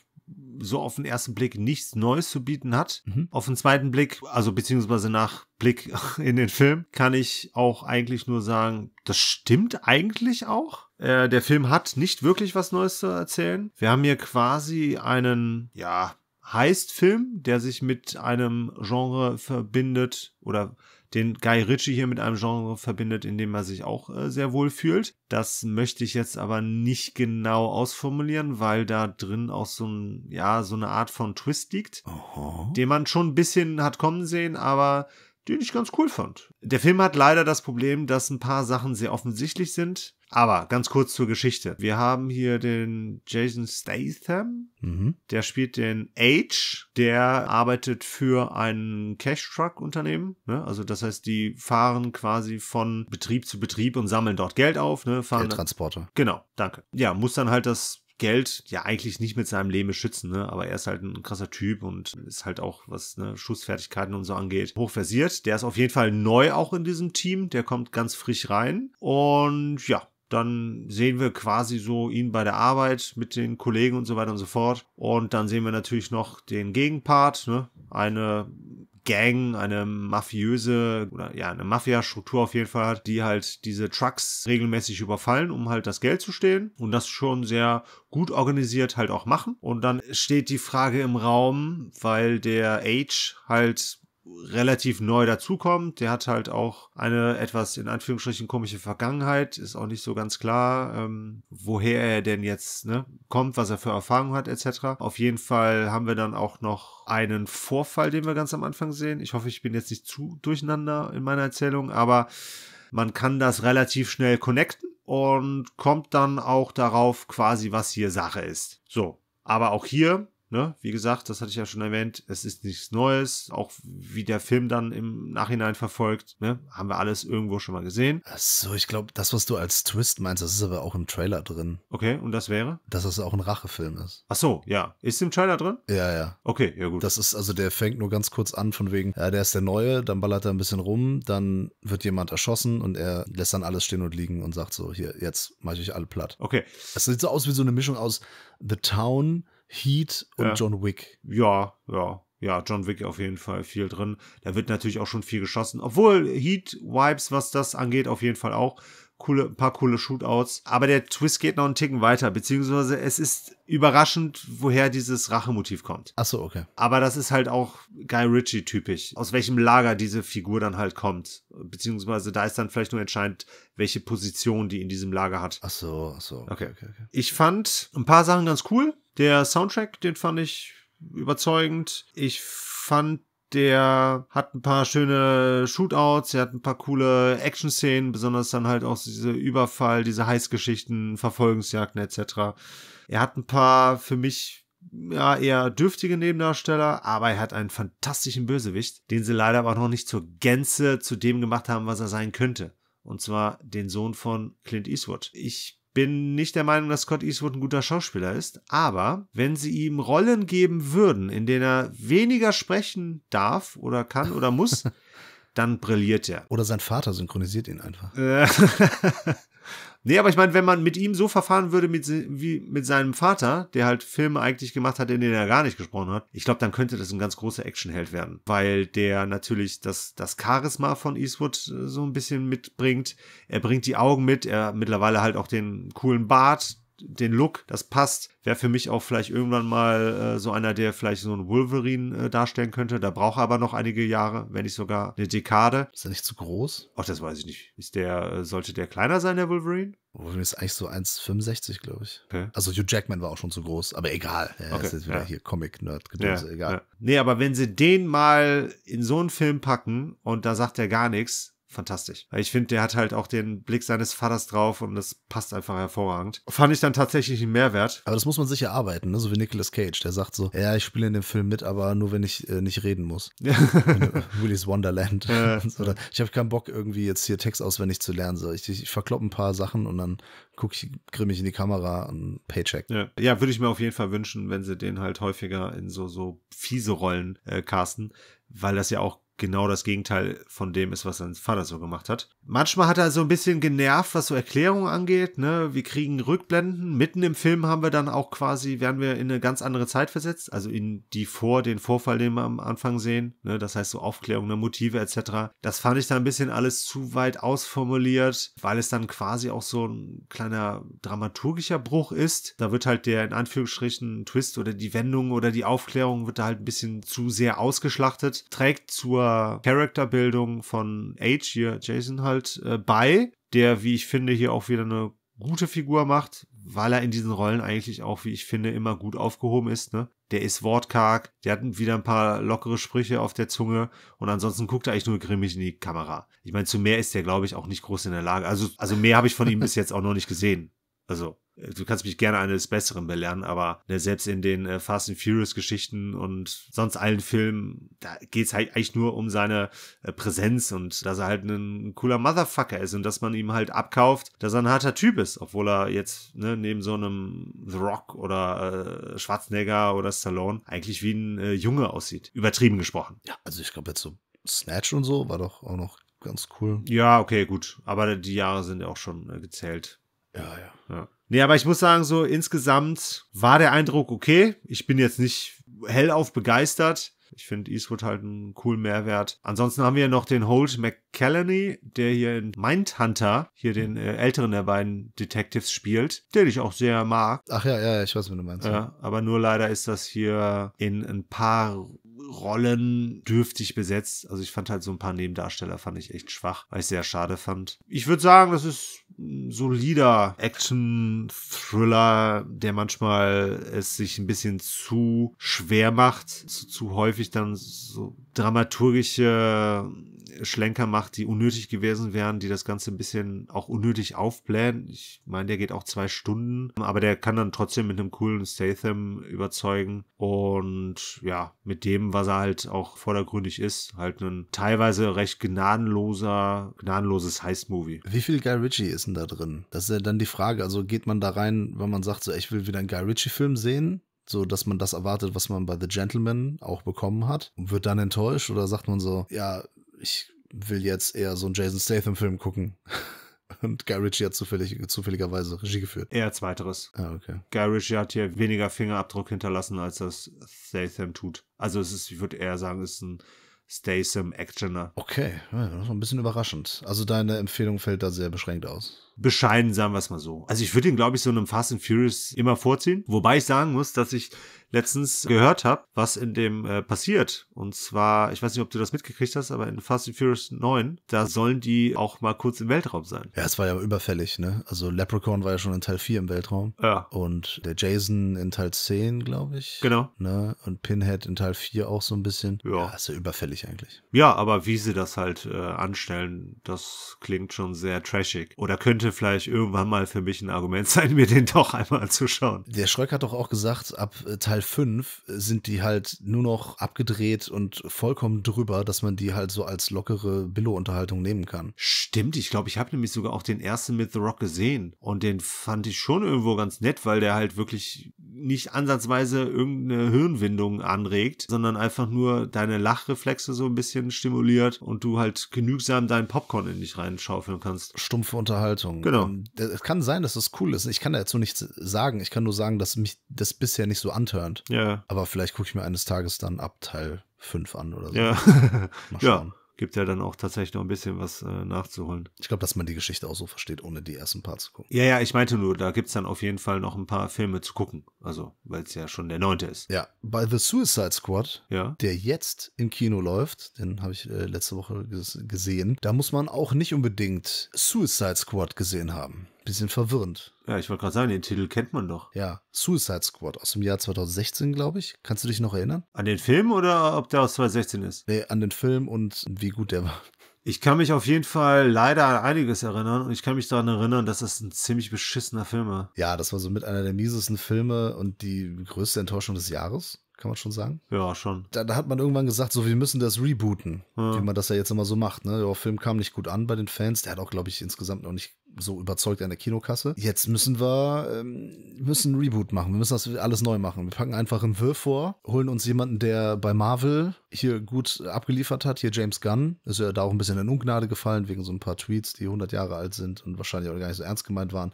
so auf den ersten Blick nichts Neues zu bieten hat. Mhm. Auf den zweiten Blick, also beziehungsweise nach Blick in den Film, kann ich auch eigentlich nur sagen, das stimmt eigentlich auch. Äh, der Film hat nicht wirklich was Neues zu erzählen. Wir haben hier quasi einen, ja, Heist-Film, der sich mit einem Genre verbindet oder den Guy Ritchie hier mit einem Genre verbindet, in dem er sich auch äh, sehr wohl fühlt. Das möchte ich jetzt aber nicht genau ausformulieren, weil da drin auch so ein, ja, so eine Art von Twist liegt, Aha. den man schon ein bisschen hat kommen sehen, aber den ich ganz cool fand. Der Film hat leider das Problem, dass ein paar Sachen sehr offensichtlich sind, aber ganz kurz zur Geschichte. Wir haben hier den Jason Statham, mhm. der spielt den H, der arbeitet für ein Cash-Truck-Unternehmen. Ne? Also das heißt, die fahren quasi von Betrieb zu Betrieb und sammeln dort Geld auf. Ne? Fahren Geldtransporter. Genau, danke. Ja, muss dann halt das Geld ja eigentlich nicht mit seinem Leben schützen, ne? aber er ist halt ein krasser Typ und ist halt auch, was ne, Schussfertigkeiten und so angeht, hochversiert. Der ist auf jeden Fall neu auch in diesem Team, der kommt ganz frisch rein und ja, dann sehen wir quasi so ihn bei der Arbeit mit den Kollegen und so weiter und so fort. Und dann sehen wir natürlich noch den Gegenpart, ne? eine Gang, eine mafiöse oder ja, eine Mafia-Struktur auf jeden Fall hat, die halt diese Trucks regelmäßig überfallen, um halt das Geld zu stehlen und das schon sehr gut organisiert halt auch machen. Und dann steht die Frage im Raum, weil der Age halt relativ neu dazukommt. Der hat halt auch eine etwas in Anführungsstrichen komische Vergangenheit. Ist auch nicht so ganz klar, ähm, woher er denn jetzt ne, kommt, was er für Erfahrungen hat etc. Auf jeden Fall haben wir dann auch noch einen Vorfall, den wir ganz am Anfang sehen. Ich hoffe, ich bin jetzt nicht zu durcheinander in meiner Erzählung, aber man kann das relativ schnell connecten und kommt dann auch darauf quasi, was hier Sache ist. So, aber auch hier Ne? Wie gesagt, das hatte ich ja schon erwähnt, es ist nichts Neues. Auch wie der Film dann im Nachhinein verfolgt, ne? haben wir alles irgendwo schon mal gesehen. Achso, ich glaube, das, was du als Twist meinst, das ist aber auch im Trailer drin. Okay, und das wäre? Dass das auch ein Rachefilm ist. Achso, ja. Ist im Trailer drin? Ja, ja. Okay, ja gut. Das ist, also der fängt nur ganz kurz an von wegen, ja, der ist der Neue, dann ballert er ein bisschen rum, dann wird jemand erschossen und er lässt dann alles stehen und liegen und sagt so, hier, jetzt mache ich euch alle platt. Okay. Es sieht so aus wie so eine Mischung aus The Town, Heat und ja. John Wick. Ja, ja. Ja, John Wick auf jeden Fall viel drin. Da wird natürlich auch schon viel geschossen. Obwohl Heat, Vibes, was das angeht, auf jeden Fall auch coole, paar coole Shootouts. Aber der Twist geht noch einen Ticken weiter, beziehungsweise es ist überraschend, woher dieses Rachemotiv kommt. Achso, okay. Aber das ist halt auch Guy Ritchie typisch, aus welchem Lager diese Figur dann halt kommt. Beziehungsweise da ist dann vielleicht nur entscheidend, welche Position die in diesem Lager hat. Achso, achso. Okay, okay, okay. Ich fand ein paar Sachen ganz cool. Der Soundtrack, den fand ich überzeugend. Ich fand der hat ein paar schöne Shootouts, er hat ein paar coole Action-Szenen, besonders dann halt auch diese Überfall, diese Heißgeschichten, Verfolgungsjagden etc. Er hat ein paar für mich ja, eher dürftige Nebendarsteller, aber er hat einen fantastischen Bösewicht, den sie leider aber noch nicht zur Gänze zu dem gemacht haben, was er sein könnte. Und zwar den Sohn von Clint Eastwood. Ich bin nicht der Meinung, dass Scott Eastwood ein guter Schauspieler ist, aber wenn sie ihm Rollen geben würden, in denen er weniger sprechen darf oder kann oder muss, dann brilliert er. Oder sein Vater synchronisiert ihn einfach. nee, aber ich meine, wenn man mit ihm so verfahren würde mit, wie mit seinem Vater, der halt Filme eigentlich gemacht hat, in denen er gar nicht gesprochen hat, ich glaube, dann könnte das ein ganz großer Actionheld werden, weil der natürlich das, das Charisma von Eastwood äh, so ein bisschen mitbringt. Er bringt die Augen mit, er mittlerweile halt auch den coolen Bart, den Look, das passt. Wäre für mich auch vielleicht irgendwann mal äh, so einer, der vielleicht so einen Wolverine äh, darstellen könnte. Da braucht er aber noch einige Jahre, wenn nicht sogar eine Dekade. Ist er nicht zu groß? Ach, das weiß ich nicht. Ist der, äh, sollte der kleiner sein, der Wolverine? Wolverine ist eigentlich so 1,65, glaube ich. Okay. Also Hugh Jackman war auch schon zu groß, aber egal. Ja, okay. Ist jetzt wieder ja. hier Comic-Nerd, ja. egal. Ja. Nee, aber wenn sie den mal in so einen Film packen und da sagt er gar nichts, fantastisch. Ich finde, der hat halt auch den Blick seines Vaters drauf und das passt einfach hervorragend. Fand ich dann tatsächlich einen Mehrwert. Aber das muss man sich erarbeiten, ne? so wie Nicolas Cage, der sagt so, ja, ich spiele in dem Film mit, aber nur, wenn ich äh, nicht reden muss. Ja. Willy's Wonderland. Oder ich habe keinen Bock, irgendwie jetzt hier Text auswendig zu lernen. So. Ich, ich verkloppe ein paar Sachen und dann gucke ich grimmig in die Kamera und Paycheck. Ja, ja würde ich mir auf jeden Fall wünschen, wenn sie den halt häufiger in so, so fiese Rollen äh, casten, weil das ja auch genau das Gegenteil von dem ist, was sein Vater so gemacht hat. Manchmal hat er so ein bisschen genervt, was so Erklärungen angeht. Ne? Wir kriegen Rückblenden. Mitten im Film haben wir dann auch quasi, werden wir in eine ganz andere Zeit versetzt. Also in die vor den Vorfall, den wir am Anfang sehen. Ne? Das heißt so Aufklärung der Motive etc. Das fand ich dann ein bisschen alles zu weit ausformuliert, weil es dann quasi auch so ein kleiner dramaturgischer Bruch ist. Da wird halt der in Anführungsstrichen Twist oder die Wendung oder die Aufklärung wird da halt ein bisschen zu sehr ausgeschlachtet. Trägt zur ihrer Charakterbildung von Age hier, Jason halt, äh, bei, der, wie ich finde, hier auch wieder eine gute Figur macht, weil er in diesen Rollen eigentlich auch, wie ich finde, immer gut aufgehoben ist. Ne? Der ist wortkarg, der hat wieder ein paar lockere Sprüche auf der Zunge und ansonsten guckt er eigentlich nur grimmig in die Kamera. Ich meine, zu mehr ist der, glaube ich, auch nicht groß in der Lage. Also, also mehr habe ich von ihm bis jetzt auch noch nicht gesehen. Also, du kannst mich gerne eines Besseren belehren, aber ne, selbst in den äh, Fast and Furious Geschichten und sonst allen Filmen, da geht's halt eigentlich nur um seine äh, Präsenz und dass er halt ein cooler Motherfucker ist und dass man ihm halt abkauft, dass er ein harter Typ ist, obwohl er jetzt ne, neben so einem The Rock oder äh, Schwarzenegger oder Stallone eigentlich wie ein äh, Junge aussieht. Übertrieben gesprochen. Ja, also ich glaube jetzt so Snatch und so war doch auch noch ganz cool. Ja, okay, gut. Aber die Jahre sind ja auch schon äh, gezählt. Ja, ja. ja. Nee, aber ich muss sagen, so insgesamt war der Eindruck okay. Ich bin jetzt nicht hellauf begeistert. Ich finde Eastwood halt einen coolen Mehrwert. Ansonsten haben wir noch den Holt McCallany, der hier in Mindhunter, hier den äh, älteren der beiden Detectives spielt, den ich auch sehr mag. Ach ja, ja, ich weiß, was du meinst. Ja, aber nur leider ist das hier in ein paar Rollen dürftig besetzt. Also ich fand halt so ein paar Nebendarsteller fand ich echt schwach, weil ich sehr schade fand. Ich würde sagen, das ist ein solider Action-Thriller, der manchmal es sich ein bisschen zu schwer macht, zu, zu häufig dann so dramaturgische Schlenker macht, die unnötig gewesen wären, die das Ganze ein bisschen auch unnötig aufblähen. Ich meine, der geht auch zwei Stunden, aber der kann dann trotzdem mit einem coolen Statham überzeugen. Und ja, mit dem, was er halt auch vordergründig ist, halt ein teilweise recht gnadenloser, gnadenloses Heist-Movie. Wie viel Guy Ritchie ist denn da drin? Das ist ja dann die Frage. Also geht man da rein, wenn man sagt, so, ich will wieder einen Guy Ritchie-Film sehen? so dass man das erwartet, was man bei The Gentleman auch bekommen hat und wird dann enttäuscht oder sagt man so, ja, ich will jetzt eher so einen Jason Statham-Film gucken. Und Guy Ritchie hat zufällig, zufälligerweise Regie geführt. Eher zweiteres. Ah, okay. Guy Ritchie hat hier weniger Fingerabdruck hinterlassen, als das Statham tut. Also es ist, ich würde eher sagen, es ist ein Statham Actioner. Ne? Okay, ja, das ist ein bisschen überraschend. Also deine Empfehlung fällt da sehr beschränkt aus. Bescheiden, sagen wir es mal so. Also ich würde ihn, glaube ich, so einem Fast and Furious immer vorziehen. Wobei ich sagen muss, dass ich letztens gehört habe, was in dem äh, passiert. Und zwar, ich weiß nicht, ob du das mitgekriegt hast, aber in Fast and Furious 9, da sollen die auch mal kurz im Weltraum sein. Ja, es war ja überfällig, ne? Also Leprechaun war ja schon in Teil 4 im Weltraum. Ja. Und der Jason in Teil 10, glaube ich. Genau. Ne? Und Pinhead in Teil 4 auch so ein bisschen. Ja. ja ist ja überfällig lächerlich eigentlich. Ja, aber wie sie das halt äh, anstellen, das klingt schon sehr trashig. Oder könnte vielleicht irgendwann mal für mich ein Argument sein, mir den doch einmal anzuschauen. Der Schröck hat doch auch gesagt, ab äh, Teil 5 äh, sind die halt nur noch abgedreht und vollkommen drüber, dass man die halt so als lockere Billo-Unterhaltung nehmen kann. Stimmt, ich glaube, ich habe nämlich sogar auch den ersten mit The Rock gesehen und den fand ich schon irgendwo ganz nett, weil der halt wirklich nicht ansatzweise irgendeine Hirnwindung anregt, sondern einfach nur deine Lachreflexe Reflexe so ein bisschen stimuliert und du halt genügsam deinen Popcorn in dich reinschaufeln kannst. Stumpfe Unterhaltung. Genau. Ähm, es kann sein, dass das cool ist. Ich kann dazu nichts sagen. Ich kann nur sagen, dass mich das bisher nicht so antörnt. Ja. Aber vielleicht gucke ich mir eines Tages dann ab Teil 5 an oder so. Ja. Mal schauen. Ja gibt ja dann auch tatsächlich noch ein bisschen was äh, nachzuholen. Ich glaube, dass man die Geschichte auch so versteht, ohne die ersten paar zu gucken. Ja, ja, ich meinte nur, da gibt es dann auf jeden Fall noch ein paar Filme zu gucken. Also, weil es ja schon der neunte ist. Ja, bei The Suicide Squad, ja. der jetzt im Kino läuft, den habe ich äh, letzte Woche gesehen, da muss man auch nicht unbedingt Suicide Squad gesehen haben bisschen verwirrend. Ja, ich wollte gerade sagen, den Titel kennt man doch. Ja, Suicide Squad aus dem Jahr 2016, glaube ich. Kannst du dich noch erinnern? An den Film oder ob der aus 2016 ist? Nee, an den Film und wie gut der war. Ich kann mich auf jeden Fall leider an einiges erinnern und ich kann mich daran erinnern, dass das ein ziemlich beschissener Film war. Ja, das war so mit einer der miesesten Filme und die größte Enttäuschung des Jahres kann man schon sagen? Ja, schon. Da, da, hat man irgendwann gesagt, so, wir müssen das rebooten, ja. wie man das ja jetzt immer so macht. Ne? Der Film kam nicht gut an bei den Fans. Der hat auch, glaube ich, insgesamt noch nicht so überzeugt an der Kinokasse. Jetzt müssen wir ähm, müssen einen Reboot machen. Wir müssen das alles neu machen. Wir packen einfach einen Wirr vor, holen uns jemanden, der bei Marvel hier gut abgeliefert hat. Hier James Gunn ist ja da auch ein bisschen in Ungnade gefallen wegen so ein paar Tweets, die 100 Jahre alt sind und wahrscheinlich auch gar nicht so ernst gemeint waren.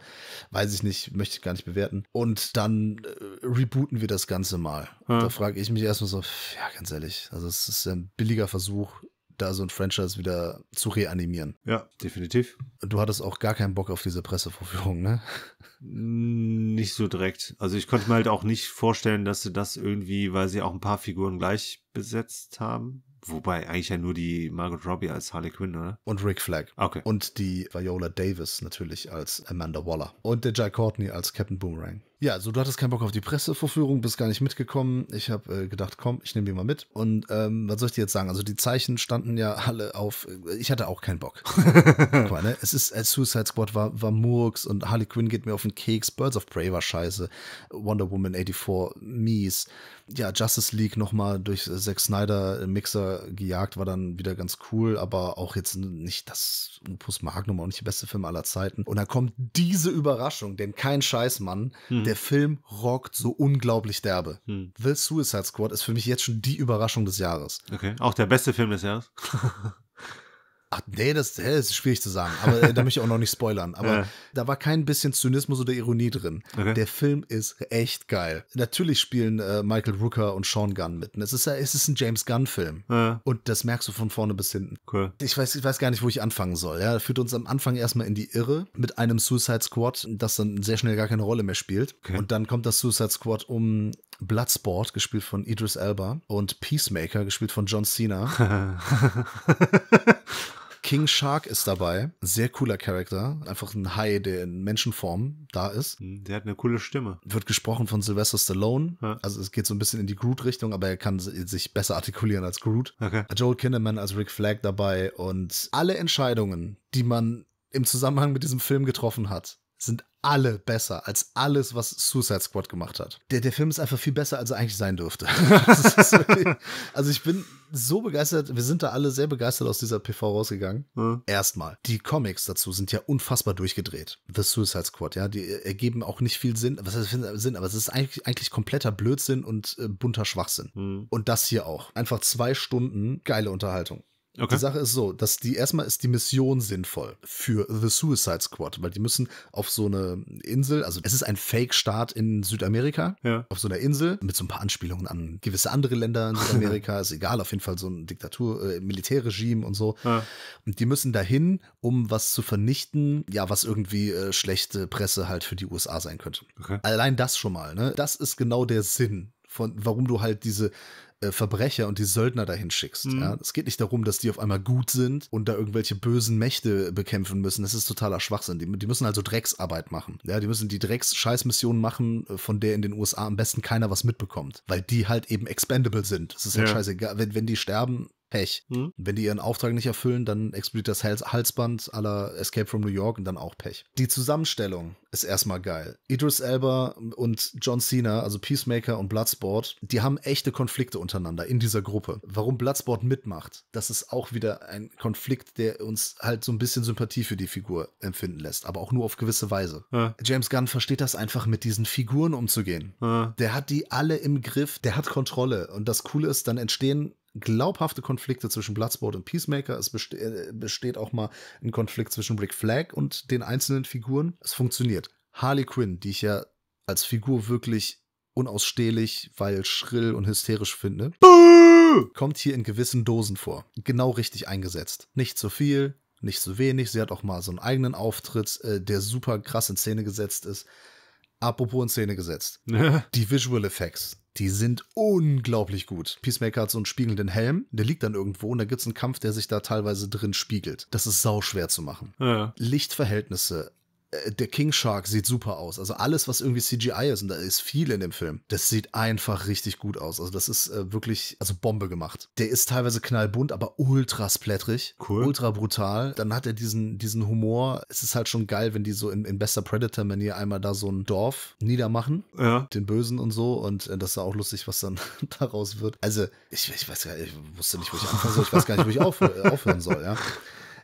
Weiß ich nicht, möchte ich gar nicht bewerten. Und dann äh, rebooten wir das Ganze mal. Hm. Da frage ich mich erstmal so, ja, ganz ehrlich, also es ist ein billiger Versuch, da so ein Franchise wieder zu reanimieren. Ja, definitiv. Du hattest auch gar keinen Bock auf diese Pressevorführung, ne? Nicht so direkt. Also ich konnte mir halt auch nicht vorstellen, dass sie das irgendwie, weil sie auch ein paar Figuren gleich besetzt haben. Wobei eigentlich ja nur die Margot Robbie als Harley Quinn, oder? Und Rick Flagg. Okay. Und die Viola Davis natürlich als Amanda Waller. Und der Jai Courtney als Captain Boomerang. Ja, also du hattest keinen Bock auf die Pressevorführung, bist gar nicht mitgekommen. Ich habe äh, gedacht, komm, ich nehme die mal mit. Und ähm, was soll ich dir jetzt sagen? Also die Zeichen standen ja alle auf. Äh, ich hatte auch keinen Bock. Guck mal, ne? Es ist als äh, Suicide Squad war, war Murks und Harley Quinn geht mir auf den Keks. Birds of Prey war scheiße. Wonder Woman 84 mies. Ja, Justice League nochmal durch äh, Zack Snyder Mixer gejagt, war dann wieder ganz cool, aber auch jetzt nicht das Opus Magnum, auch nicht der beste Film aller Zeiten. Und dann kommt diese Überraschung, denn kein Scheißmann, hm. der der Film rockt so unglaublich derbe. Hm. The Suicide Squad ist für mich jetzt schon die Überraschung des Jahres. Okay, auch der beste Film des Jahres. Ach nee, das, das ist schwierig zu sagen, aber äh, da möchte ich auch noch nicht spoilern. Aber ja. da war kein bisschen Zynismus oder Ironie drin. Okay. Der Film ist echt geil. Natürlich spielen äh, Michael Rooker und Sean Gunn mit. Es ist, es ist ein James Gunn-Film. Ja. Und das merkst du von vorne bis hinten. Cool. Ich weiß, ich weiß gar nicht, wo ich anfangen soll. Ja, führt uns am Anfang erstmal in die Irre mit einem Suicide Squad, das dann sehr schnell gar keine Rolle mehr spielt. Okay. Und dann kommt das Suicide Squad um Bloodsport, gespielt von Idris Elba, und Peacemaker, gespielt von John Cena. King Shark ist dabei. Sehr cooler Charakter. Einfach ein Hai, der in Menschenform da ist. Hm, der hat eine coole Stimme. Wird gesprochen von Sylvester Stallone. Ja. Also es geht so ein bisschen in die Groot-Richtung, aber er kann sich besser artikulieren als Groot. Okay. Joel Kinnaman als Rick Flag dabei und alle Entscheidungen, die man im Zusammenhang mit diesem Film getroffen hat, sind alle besser als alles, was Suicide Squad gemacht hat. Der, der Film ist einfach viel besser, als er eigentlich sein dürfte. also ich bin so begeistert. Wir sind da alle sehr begeistert aus dieser PV rausgegangen. Mhm. Erstmal, die Comics dazu sind ja unfassbar durchgedreht. The Suicide Squad, ja, die ergeben auch nicht viel Sinn. Was heißt Sinn? Aber es ist eigentlich, eigentlich kompletter Blödsinn und äh, bunter Schwachsinn. Mhm. Und das hier auch. Einfach zwei Stunden geile Unterhaltung. Okay. Die Sache ist so, dass die erstmal ist die Mission sinnvoll für The Suicide Squad, weil die müssen auf so eine Insel, also es ist ein Fake-Staat in Südamerika, ja. auf so einer Insel mit so ein paar Anspielungen an gewisse andere Länder in Südamerika, ist egal, auf jeden Fall so ein Diktatur, äh, Militärregime und so. Ja. Und die müssen dahin, um was zu vernichten, ja, was irgendwie äh, schlechte Presse halt für die USA sein könnte. Okay. Allein das schon mal, ne? Das ist genau der Sinn von, warum du halt diese äh, Verbrecher und die Söldner dahin schickst. Mhm. Ja? Es geht nicht darum, dass die auf einmal gut sind und da irgendwelche bösen Mächte bekämpfen müssen. Das ist totaler Schwachsinn. Die, die müssen also Drecksarbeit machen. Ja, die müssen die Drecks-Scheißmission machen, äh, von der in den USA am besten keiner was mitbekommt, weil die halt eben expendable sind. Es ist ja halt scheißegal. Wenn, wenn die sterben, Pech. Hm? Wenn die ihren Auftrag nicht erfüllen, dann explodiert das Hals Halsband aller Escape from New York und dann auch Pech. Die Zusammenstellung ist erstmal geil. Idris Elba und John Cena, also Peacemaker und Bloodsport, die haben echte Konflikte untereinander in dieser Gruppe. Warum Bloodsport mitmacht, das ist auch wieder ein Konflikt, der uns halt so ein bisschen Sympathie für die Figur empfinden lässt, aber auch nur auf gewisse Weise. Ja. James Gunn versteht das einfach, mit diesen Figuren umzugehen. Ja. Der hat die alle im Griff, der hat Kontrolle. Und das Coole ist, dann entstehen glaubhafte Konflikte zwischen Bloodsport und Peacemaker. Es äh, besteht auch mal ein Konflikt zwischen Rick Flag und den einzelnen Figuren. Es funktioniert. Harley Quinn, die ich ja als Figur wirklich unausstehlich, weil schrill und hysterisch finde, kommt hier in gewissen Dosen vor. Genau richtig eingesetzt. Nicht zu viel, nicht zu wenig. Sie hat auch mal so einen eigenen Auftritt, äh, der super krass in Szene gesetzt ist. Apropos in Szene gesetzt. Die Visual Effects die sind unglaublich gut. Peacemaker hat so einen spiegelnden Helm, der liegt dann irgendwo und da gibt es einen Kampf, der sich da teilweise drin spiegelt. Das ist sauschwer zu machen. Ja. Lichtverhältnisse, äh, der King Shark sieht super aus. Also alles, was irgendwie CGI ist, und da ist viel in dem Film, das sieht einfach richtig gut aus. Also das ist äh, wirklich, also Bombe gemacht. Der ist teilweise knallbunt, aber ultra splatterig. Cool. Ultra brutal. Dann hat er diesen, diesen Humor. Es ist halt schon geil, wenn die so in, in bester Predator-Manier einmal da so ein Dorf niedermachen. Ja. Den Bösen und so. Und äh, das ist auch lustig, was dann daraus wird. Also ich, ich weiß gar nicht, ich wusste nicht, wo ich anfangen soll. Ich weiß gar nicht, wo ich aufhören soll, ja.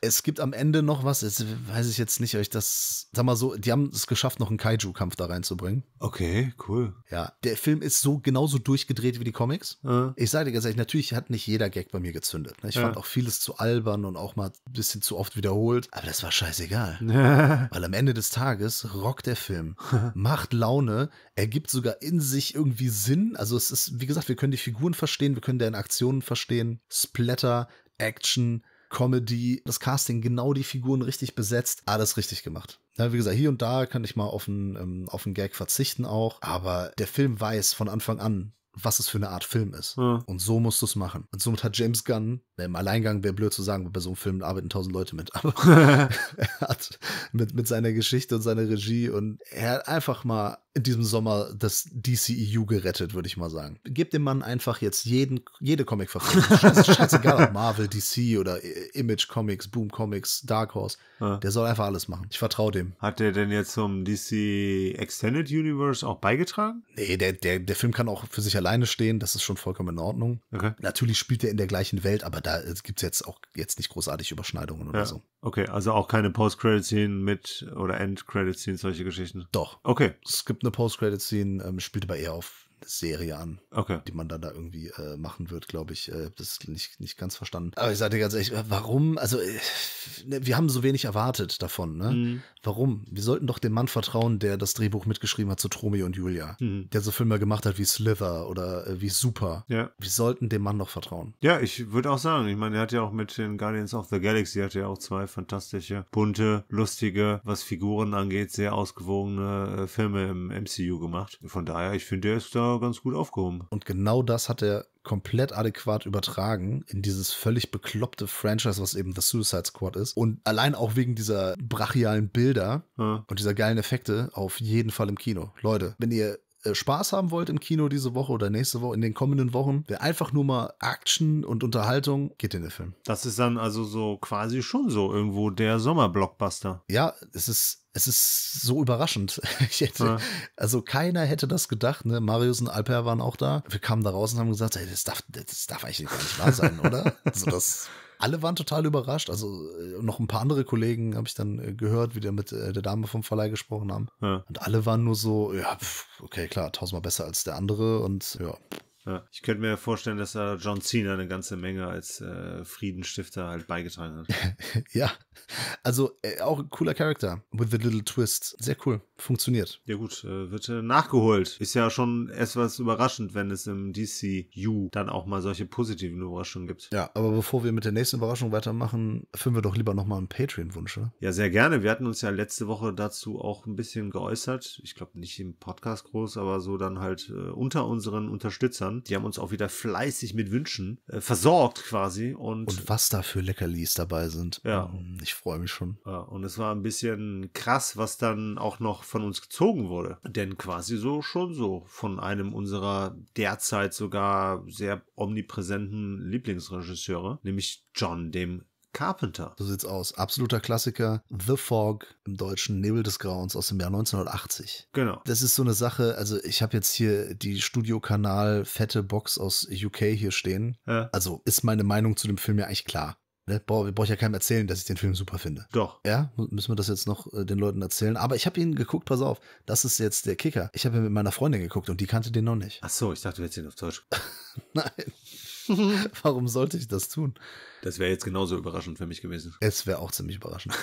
Es gibt am Ende noch was, jetzt weiß ich jetzt nicht, euch das, sag mal so, die haben es geschafft, noch einen Kaiju-Kampf da reinzubringen. Okay, cool. Ja, der Film ist so genauso durchgedreht wie die Comics. Ja. Ich sage dir ganz ehrlich, natürlich hat nicht jeder Gag bei mir gezündet. Ne? Ich ja. fand auch vieles zu albern und auch mal ein bisschen zu oft wiederholt, aber das war scheißegal. Weil am Ende des Tages rockt der Film, macht Laune, ergibt sogar in sich irgendwie Sinn. Also es ist, wie gesagt, wir können die Figuren verstehen, wir können deren Aktionen verstehen, Splatter, Action, Comedy, das Casting genau die Figuren richtig besetzt, alles richtig gemacht. Ja, wie gesagt, hier und da kann ich mal auf einen, ähm, auf einen Gag verzichten auch, aber der Film weiß von Anfang an, was es für eine Art Film ist. Ja. Und so musst du es machen. Und somit hat James Gunn im Alleingang wäre blöd zu sagen, bei so einem Film arbeiten tausend Leute mit. Aber er hat mit, mit seiner Geschichte und seiner Regie und er hat einfach mal in diesem Sommer das DCEU gerettet, würde ich mal sagen. Gebt dem Mann einfach jetzt jeden, jede Comic-Verfilmung. Scheiß, scheißegal, ob Marvel, DC oder Image Comics, Boom Comics, Dark Horse. Ja. Der soll einfach alles machen. Ich vertraue dem. Hat der denn jetzt zum DC Extended Universe auch beigetragen? Nee, der, der, der Film kann auch für sich alleine stehen. Das ist schon vollkommen in Ordnung. Okay. Natürlich spielt er in der gleichen Welt, aber da gibt es jetzt auch jetzt nicht großartig Überschneidungen oder ja. so. Okay, also auch keine Post-Credit-Scene mit oder End-Credit-Scene, solche Geschichten. Doch. Okay. Es gibt eine Post-Credit-Scene, ähm, spielt e aber eher auf Serie an, okay. die man dann da irgendwie äh, machen wird, glaube ich. Äh, das nicht, nicht ganz verstanden. Aber ich sage dir ganz ehrlich, warum? Also, äh, ne, wir haben so wenig erwartet davon, ne? Mhm. Warum? Wir sollten doch dem Mann vertrauen, der das Drehbuch mitgeschrieben hat zu Tromeo und Julia, mhm. der so Filme gemacht hat wie Slither oder äh, wie Super. Ja. Wir sollten dem Mann doch vertrauen. Ja, ich würde auch sagen, ich meine, er hat ja auch mit den Guardians of the Galaxy, hat ja auch zwei fantastische, bunte, lustige, was Figuren angeht, sehr ausgewogene äh, Filme im MCU gemacht. Von daher, ich finde, er ist da ganz gut aufgehoben. Und genau das hat er komplett adäquat übertragen in dieses völlig bekloppte Franchise, was eben The Suicide Squad ist. Und allein auch wegen dieser brachialen Bilder ja. und dieser geilen Effekte auf jeden Fall im Kino. Leute, wenn ihr äh, Spaß haben wollt im Kino diese Woche oder nächste Woche, in den kommenden Wochen, wer einfach nur mal Action und Unterhaltung, geht in den Film. Das ist dann also so quasi schon so irgendwo der Sommerblockbuster. Ja, es ist es ist so überraschend. Hätte, ja. Also keiner hätte das gedacht. Ne? Marius und Alper waren auch da. Wir kamen da raus und haben gesagt, hey, das, darf, das darf eigentlich gar nicht wahr sein, oder? Also das alle waren total überrascht. Also äh, noch ein paar andere Kollegen habe ich dann äh, gehört, wie der mit äh, der Dame vom Verleih gesprochen haben. Ja. Und alle waren nur so, ja, okay, klar, tausendmal besser als der andere und ja. Ich könnte mir vorstellen, dass da John Cena eine ganze Menge als äh, Friedenstifter halt beigetragen hat. ja, also äh, auch ein cooler Charakter. With a little twist. Sehr cool. Funktioniert. Ja gut, äh, wird äh, nachgeholt. Ist ja schon etwas überraschend, wenn es im DCU dann auch mal solche positiven Überraschungen gibt. Ja, aber bevor wir mit der nächsten Überraschung weitermachen, führen wir doch lieber nochmal einen Patreon-Wunsch. Ja, sehr gerne. Wir hatten uns ja letzte Woche dazu auch ein bisschen geäußert. Ich glaube nicht im Podcast groß, aber so dann halt äh, unter unseren Unterstützern. Die haben uns auch wieder fleißig mit Wünschen äh, versorgt quasi. Und, und was da für Leckerlis dabei sind. Ja. Hm, ich ich freue mich schon. Ja, und es war ein bisschen krass, was dann auch noch von uns gezogen wurde. Denn quasi so schon so von einem unserer derzeit sogar sehr omnipräsenten Lieblingsregisseure, nämlich John, dem Carpenter. So sieht's aus. Absoluter Klassiker. The Fog im deutschen Nebel des Grauens aus dem Jahr 1980. Genau. Das ist so eine Sache, also ich habe jetzt hier die Studiokanal fette Box aus UK hier stehen. Ja. Also ist meine Meinung zu dem Film ja eigentlich klar. Ne, brauche brauch ich ja keinem erzählen, dass ich den Film super finde. Doch. Ja, müssen wir das jetzt noch äh, den Leuten erzählen. Aber ich habe ihn geguckt, pass auf, das ist jetzt der Kicker. Ich habe ihn mit meiner Freundin geguckt und die kannte den noch nicht. Ach so, ich dachte, du hättest ihn auf Deutsch. Nein. Warum sollte ich das tun? Das wäre jetzt genauso überraschend für mich gewesen. Es wäre auch ziemlich überraschend.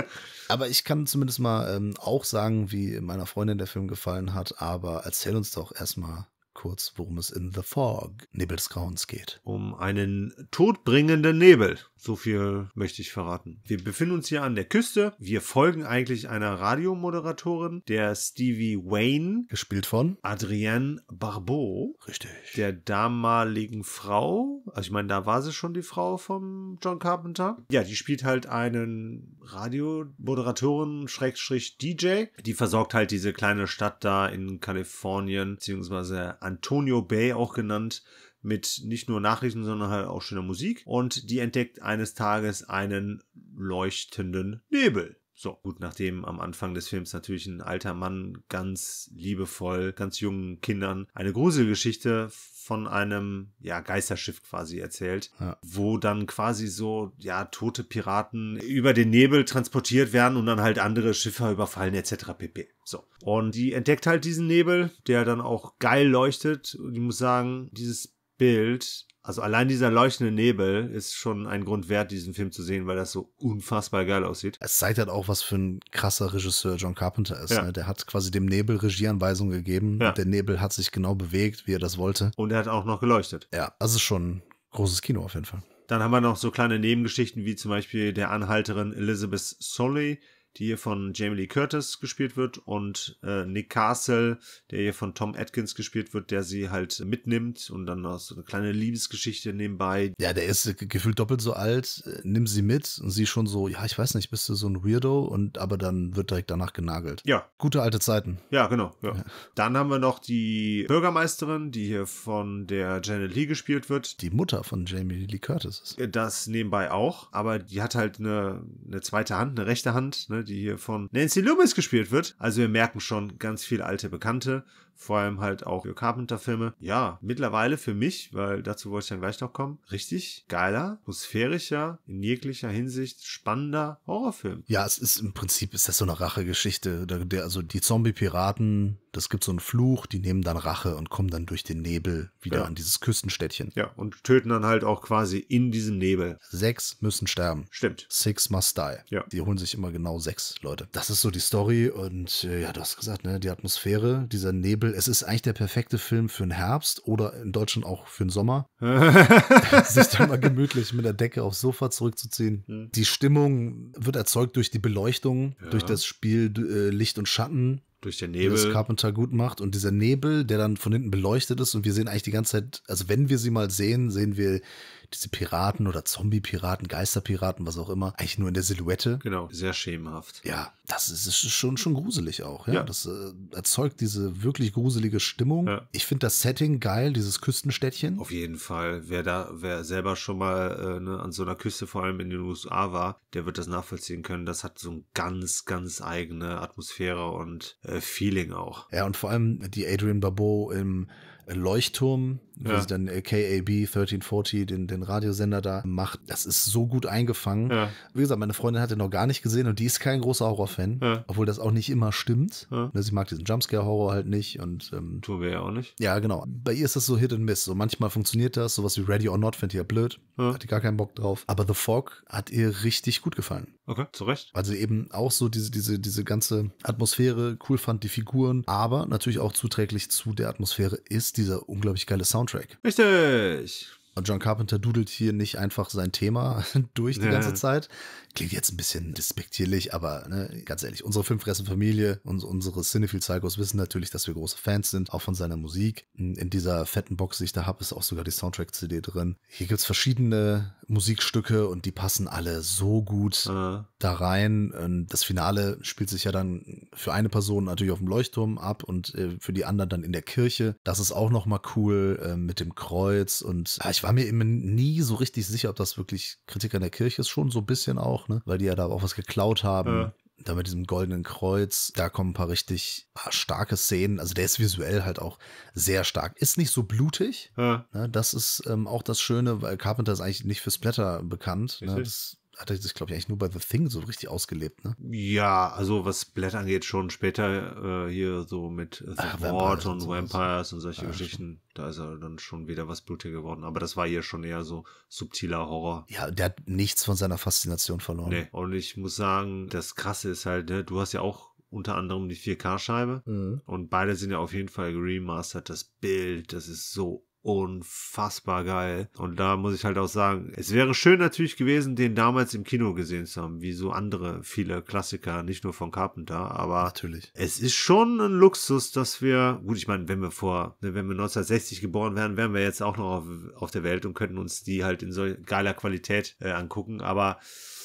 aber ich kann zumindest mal ähm, auch sagen, wie meiner Freundin der Film gefallen hat. Aber erzähl uns doch erstmal, kurz, worum es in The Fog, Nebel des Grauens geht. Um einen todbringenden Nebel. So viel möchte ich verraten. Wir befinden uns hier an der Küste. Wir folgen eigentlich einer Radiomoderatorin, der Stevie Wayne. Gespielt von Adrienne Barbeau. Richtig. Der damaligen Frau. Also ich meine, da war sie schon die Frau von John Carpenter. Ja, die spielt halt einen Radiomoderatorin, Schrägstrich DJ. Die versorgt halt diese kleine Stadt da in Kalifornien, beziehungsweise Antonio Bay auch genannt, mit nicht nur Nachrichten, sondern halt auch schöner Musik. Und die entdeckt eines Tages einen leuchtenden Nebel. So, gut, nachdem am Anfang des Films natürlich ein alter Mann ganz liebevoll, ganz jungen Kindern eine Gruselgeschichte von einem ja, Geisterschiff quasi erzählt, ja. wo dann quasi so ja tote Piraten über den Nebel transportiert werden und dann halt andere Schiffer überfallen etc. pp. So. Und die entdeckt halt diesen Nebel, der dann auch geil leuchtet. Und ich muss sagen, dieses Bild also allein dieser leuchtende Nebel ist schon ein Grund wert, diesen Film zu sehen, weil das so unfassbar geil aussieht. Es zeigt halt auch, was für ein krasser Regisseur John Carpenter ist. Ja. Ne? Der hat quasi dem Nebel Regieanweisungen gegeben. Ja. Der Nebel hat sich genau bewegt, wie er das wollte. Und er hat auch noch geleuchtet. Ja, das ist schon großes Kino auf jeden Fall. Dann haben wir noch so kleine Nebengeschichten wie zum Beispiel der Anhalterin Elizabeth Solly, die hier von Jamie Lee Curtis gespielt wird und äh, Nick Castle, der hier von Tom Atkins gespielt wird, der sie halt mitnimmt und dann noch so eine kleine Liebesgeschichte nebenbei. Ja, der ist gefühlt doppelt so alt, äh, nimm sie mit und sie schon so, ja, ich weiß nicht, bist du so ein Weirdo und aber dann wird direkt danach genagelt. Ja. Gute alte Zeiten. Ja, genau. Ja. Ja. Dann haben wir noch die Bürgermeisterin, die hier von der Janet Lee gespielt wird. Die Mutter von Jamie Lee Curtis ist. Das nebenbei auch, aber die hat halt eine, eine zweite Hand, eine rechte Hand, ne, die hier von Nancy Loomis gespielt wird. Also wir merken schon ganz viele alte Bekannte vor allem halt auch für Carpenter-Filme. Ja, mittlerweile für mich, weil dazu wollte ich dann gleich noch kommen, richtig geiler, atmosphärischer, in jeglicher Hinsicht spannender Horrorfilm. Ja, es ist im Prinzip ist das so eine Rachegeschichte. Also die Zombie-Piraten, das gibt so einen Fluch, die nehmen dann Rache und kommen dann durch den Nebel wieder ja. an dieses Küstenstädtchen. Ja, und töten dann halt auch quasi in diesem Nebel. Sechs müssen sterben. Stimmt. Six must die. Ja. Die holen sich immer genau sechs Leute. Das ist so die Story und äh, ja, du hast gesagt, ne, die Atmosphäre, dieser Nebel simpel. Es ist eigentlich der perfekte Film für den Herbst oder in Deutschland auch für den Sommer. Sich dann mal gemütlich mit der Decke aufs Sofa zurückzuziehen. Mhm. Die Stimmung wird erzeugt durch die Beleuchtung, ja. durch das Spiel äh, Licht und Schatten. Durch den Nebel. Das Carpenter gut macht. Und dieser Nebel, der dann von hinten beleuchtet ist. Und wir sehen eigentlich die ganze Zeit, also wenn wir sie mal sehen, sehen wir diese Piraten oder Zombie-Piraten, Geisterpiraten, was auch immer, eigentlich nur in der Silhouette. Genau, sehr schemenhaft. Ja, das ist, ist schon, schon gruselig auch. Ja? ja. Das äh, erzeugt diese wirklich gruselige Stimmung. Ja. Ich finde das Setting geil, dieses Küstenstädtchen. Auf jeden Fall. Wer da, wer selber schon mal äh, ne, an so einer Küste, vor allem in den USA war, der wird das nachvollziehen können. Das hat so ein ganz, ganz eigene Atmosphäre und äh, Feeling auch. Ja, und vor allem die Adrian Barbeau im Leuchtturm wo ja. sie dann äh, KAB 1340 den, den Radiosender da macht. Das ist so gut eingefangen. Ja. Wie gesagt, meine Freundin hat den noch gar nicht gesehen und die ist kein großer Horrorfan, ja. obwohl das auch nicht immer stimmt. Ja. Ne, sie mag diesen Jumpscare-Horror halt nicht und ähm, tun wir ja auch nicht. Ja, genau. Bei ihr ist das so Hit and Miss. So manchmal funktioniert das, sowas wie Ready or Not findet ihr blöd, ja. hat ihr gar keinen Bock drauf. Aber The Fog hat ihr richtig gut gefallen. Okay, zu Recht. Also eben auch so diese, diese, diese ganze Atmosphäre cool fand, die Figuren, aber natürlich auch zuträglich zu der Atmosphäre ist dieser unglaublich geile Sound Soundtrack. Richtig. Und John Carpenter dudelt hier nicht einfach sein Thema durch die ja. ganze Zeit. Klingt jetzt ein bisschen despektierlich, aber ne, ganz ehrlich, unsere Filmfressen-Familie und unsere Cinephile-Psychos wissen natürlich, dass wir große Fans sind, auch von seiner Musik. In dieser fetten Box, die ich da habe, ist auch sogar die Soundtrack-CD drin. Hier gibt es verschiedene Musikstücke und die passen alle so gut mhm. da rein. Ähm, das Finale spielt sich ja dann für eine Person natürlich auf dem Leuchtturm ab und äh, für die anderen dann in der Kirche. Das ist auch nochmal cool ähm, mit dem Kreuz und ah, ich war mir eben nie so richtig sicher, ob das wirklich Kritik an der Kirche ist, schon so ein bisschen auch, ne? weil die ja da auch was geklaut haben. Mhm da mit diesem goldenen Kreuz, da kommen ein paar richtig ah, starke Szenen. Also der ist visuell halt auch sehr stark. Ist nicht so blutig. Ja. Ne? Das ist ähm, auch das Schöne, weil Carpenter ist eigentlich nicht für Splatter bekannt. Ne? Das hat er sich, glaube ich, eigentlich nur bei The Thing so richtig ausgelebt, ne? Ja, also was Blatt angeht, schon später äh, hier so mit äh, The Ach, Vampires und Vampires und solche ja, ah, Geschichten. Schon. Da ist er dann schon wieder was blutiger geworden. Aber das war hier schon eher so subtiler Horror. Ja, der hat nichts von seiner Faszination verloren. Nee, und ich muss sagen, das Krasse ist halt, ne, du hast ja auch unter anderem die 4K-Scheibe. Mhm. Und beide sind ja auf jeden Fall remastered. Das Bild, das ist so unfassbar geil. Und da muss ich halt auch sagen, es wäre schön natürlich gewesen, den damals im Kino gesehen zu haben, wie so andere viele Klassiker, nicht nur von Carpenter, aber natürlich. es ist schon ein Luxus, dass wir, gut, ich meine, wenn wir vor, ne, wenn wir 1960 geboren wären, wären wir jetzt auch noch auf, auf der Welt und könnten uns die halt in so geiler Qualität äh, angucken, aber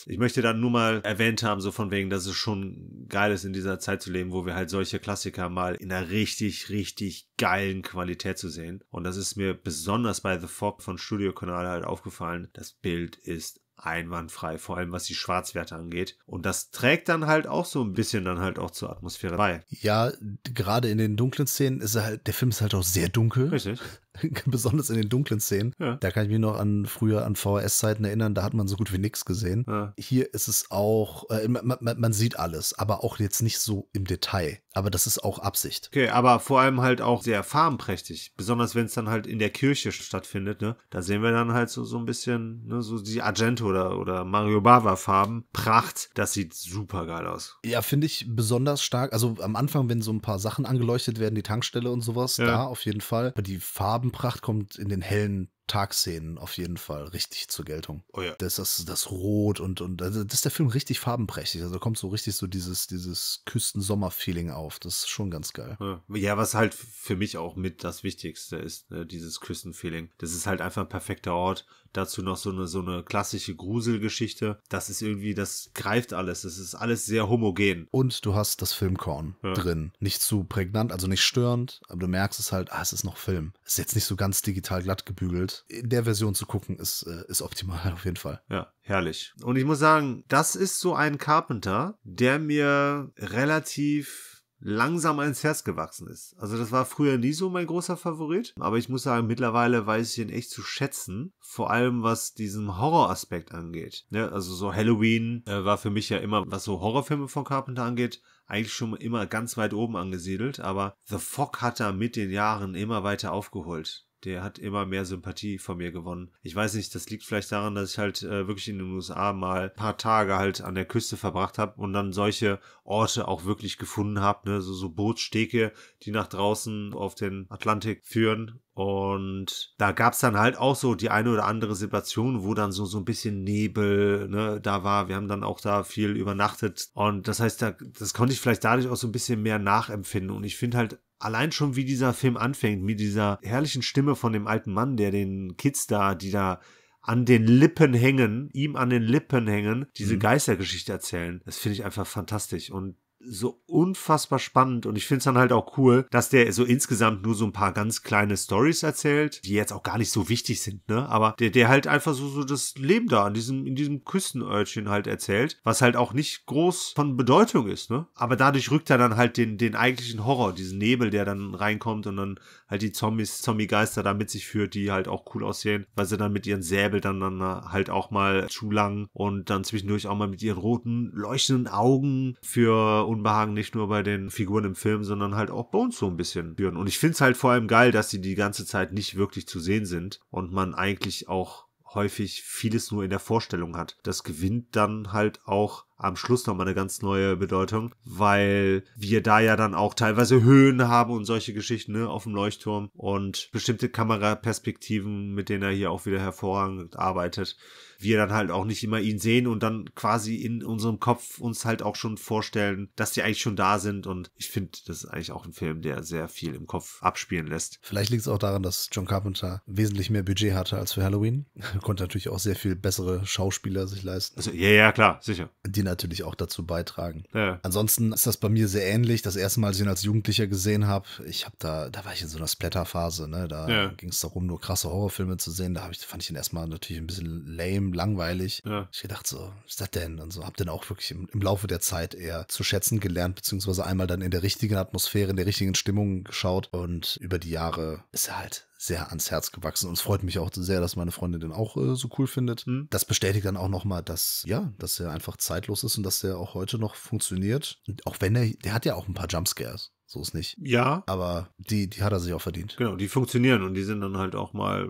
ich möchte dann nur mal erwähnt haben, so von wegen, dass es schon geil ist, in dieser Zeit zu leben, wo wir halt solche Klassiker mal in einer richtig, richtig geilen Qualität zu sehen. Und das ist mir besonders bei The Fog von Studio Kanal halt aufgefallen. Das Bild ist einwandfrei, vor allem was die Schwarzwerte angeht. Und das trägt dann halt auch so ein bisschen dann halt auch zur Atmosphäre bei. Ja, gerade in den dunklen Szenen ist halt, der Film ist halt auch sehr dunkel. Richtig. besonders in den dunklen Szenen. Ja. Da kann ich mich noch an früher an VHS-Zeiten erinnern, da hat man so gut wie nichts gesehen. Ja. Hier ist es auch, äh, man, man, man, sieht alles, aber auch jetzt nicht so im Detail. Aber das ist auch Absicht. Okay, aber vor allem halt auch sehr farbenprächtig. Besonders wenn es dann halt in der Kirche stattfindet, ne? Da sehen wir dann halt so, so ein bisschen, ne, so die Argento oder, oder Mario Bava-Farben. Pracht, das sieht super geil aus. Ja, finde ich besonders stark. Also am Anfang, wenn so ein paar Sachen angeleuchtet werden, die Tankstelle und sowas, ja. da auf jeden Fall. Aber die Farben Farbenpracht kommt in den hellen Tagszenen auf jeden Fall richtig zur Geltung. Oh ja. Das ist das Rot und, und also das ist der Film richtig farbenprächtig. Also da kommt so richtig so dieses, dieses küsten feeling auf. Das ist schon ganz geil. Ja, was halt für mich auch mit das Wichtigste ist, äh, dieses Küsten-Feeling. Das ist halt einfach ein perfekter Ort dazu noch so eine, so eine klassische Gruselgeschichte. Das ist irgendwie, das greift alles. Das ist alles sehr homogen. Und du hast das Filmkorn ja. drin. Nicht zu prägnant, also nicht störend, aber du merkst es halt, ah, es ist noch Film. Ist jetzt nicht so ganz digital glatt gebügelt. In der Version zu gucken ist, äh, ist optimal auf jeden Fall. Ja, herrlich. Und ich muss sagen, das ist so ein Carpenter, der mir relativ langsam ans Herz gewachsen ist. Also das war früher nie so mein großer Favorit, aber ich muss sagen, mittlerweile weiß ich ihn echt zu schätzen, vor allem was diesen Horroraspekt angeht. Ne? Also so Halloween äh, war für mich ja immer, was so Horrorfilme von Carpenter angeht, eigentlich schon immer ganz weit oben angesiedelt, aber The Fog hat da mit den Jahren immer weiter aufgeholt der hat immer mehr Sympathie von mir gewonnen. Ich weiß nicht, das liegt vielleicht daran, dass ich halt äh, wirklich in den USA mal ein paar Tage halt an der Küste verbracht habe und dann solche Orte auch wirklich gefunden habe, ne? so, so Bootsstege, die nach draußen auf den Atlantik führen. Und da gab's dann halt auch so die eine oder andere Situation, wo dann so, so ein bisschen Nebel ne, da war. Wir haben dann auch da viel übernachtet. Und das heißt, da, das konnte ich vielleicht dadurch auch so ein bisschen mehr nachempfinden. Und ich finde halt allein schon wie dieser Film anfängt, mit dieser herrlichen Stimme von dem alten Mann, der den Kids da, die da an den Lippen hängen, ihm an den Lippen hängen, diese mhm. Geistergeschichte erzählen. Das finde ich einfach fantastisch. Und so unfassbar spannend und ich finde es dann halt auch cool, dass der so insgesamt nur so ein paar ganz kleine Stories erzählt, die jetzt auch gar nicht so wichtig sind, ne? Aber der, der halt einfach so, so das Leben da in diesem, in diesem Küstenörtchen halt erzählt, was halt auch nicht groß von Bedeutung ist, ne? Aber dadurch rückt er dann halt den, den eigentlichen Horror, diesen Nebel, der dann reinkommt und dann halt die Zombies, Zombie-Geister da mit sich führt, die halt auch cool aussehen, weil sie dann mit ihren Säbel dann, dann halt auch mal zu lang und dann zwischendurch auch mal mit ihren roten, leuchtenden Augen für Unbehagen nicht nur bei den Figuren im Film, sondern halt auch bei uns so ein bisschen führen. Und ich finde es halt vor allem geil, dass sie die ganze Zeit nicht wirklich zu sehen sind und man eigentlich auch häufig vieles nur in der Vorstellung hat. Das gewinnt dann halt auch am Schluss nochmal eine ganz neue Bedeutung, weil wir da ja dann auch teilweise Höhen haben und solche Geschichten ne, auf dem Leuchtturm und bestimmte Kameraperspektiven, mit denen er hier auch wieder hervorragend arbeitet. Wir dann halt auch nicht immer ihn sehen und dann quasi in unserem Kopf uns halt auch schon vorstellen, dass die eigentlich schon da sind. Und ich finde, das ist eigentlich auch ein Film, der sehr viel im Kopf abspielen lässt. Vielleicht liegt es auch daran, dass John Carpenter wesentlich mehr Budget hatte als für Halloween. Er Konnte natürlich auch sehr viel bessere Schauspieler sich leisten. Also, ja, ja, klar, sicher. Die natürlich auch dazu beitragen. Ja. Ansonsten ist das bei mir sehr ähnlich. Das erste Mal, als ich ihn als Jugendlicher gesehen habe, ich habe da, da war ich in so einer Splatter-Phase, ne? Da ja. ging es darum, nur krasse Horrorfilme zu sehen. Da ich, fand ich ihn erstmal natürlich ein bisschen lame, langweilig. Ja. Ich gedacht so, was ist das denn? Und so habe den auch wirklich im, im, Laufe der Zeit eher zu schätzen gelernt, beziehungsweise einmal dann in der richtigen Atmosphäre, in der richtigen Stimmung geschaut. Und über die Jahre ist er halt sehr ans Herz gewachsen. Und es freut mich auch sehr, dass meine Freundin den auch äh, so cool findet. Mhm. Das bestätigt dann auch nochmal, dass, ja, dass er einfach zeitlos ist und dass er auch heute noch funktioniert. Und auch wenn er, der hat ja auch ein paar Jumpscares. So ist nicht. Ja. Aber die, die hat er sich auch verdient. Genau, die funktionieren und die sind dann halt auch mal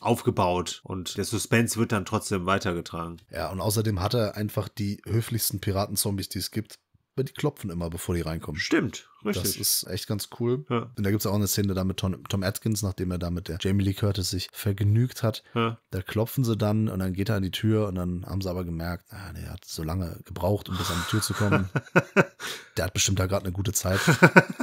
aufgebaut und der Suspense wird dann trotzdem weitergetragen. Ja, und außerdem hat er einfach die höflichsten Piraten-Zombies, die es gibt, aber die klopfen immer, bevor die reinkommen. Stimmt. Richtig. Das ist echt ganz cool. Ja. Und da gibt es auch eine Szene da mit Tom, Tom, Atkins, nachdem er da mit der Jamie Lee Curtis sich vergnügt hat. Ja. Da klopfen sie dann und dann geht er an die Tür und dann haben sie aber gemerkt, ah, der hat so lange gebraucht, um bis an die Tür zu kommen. der hat bestimmt da gerade eine gute Zeit.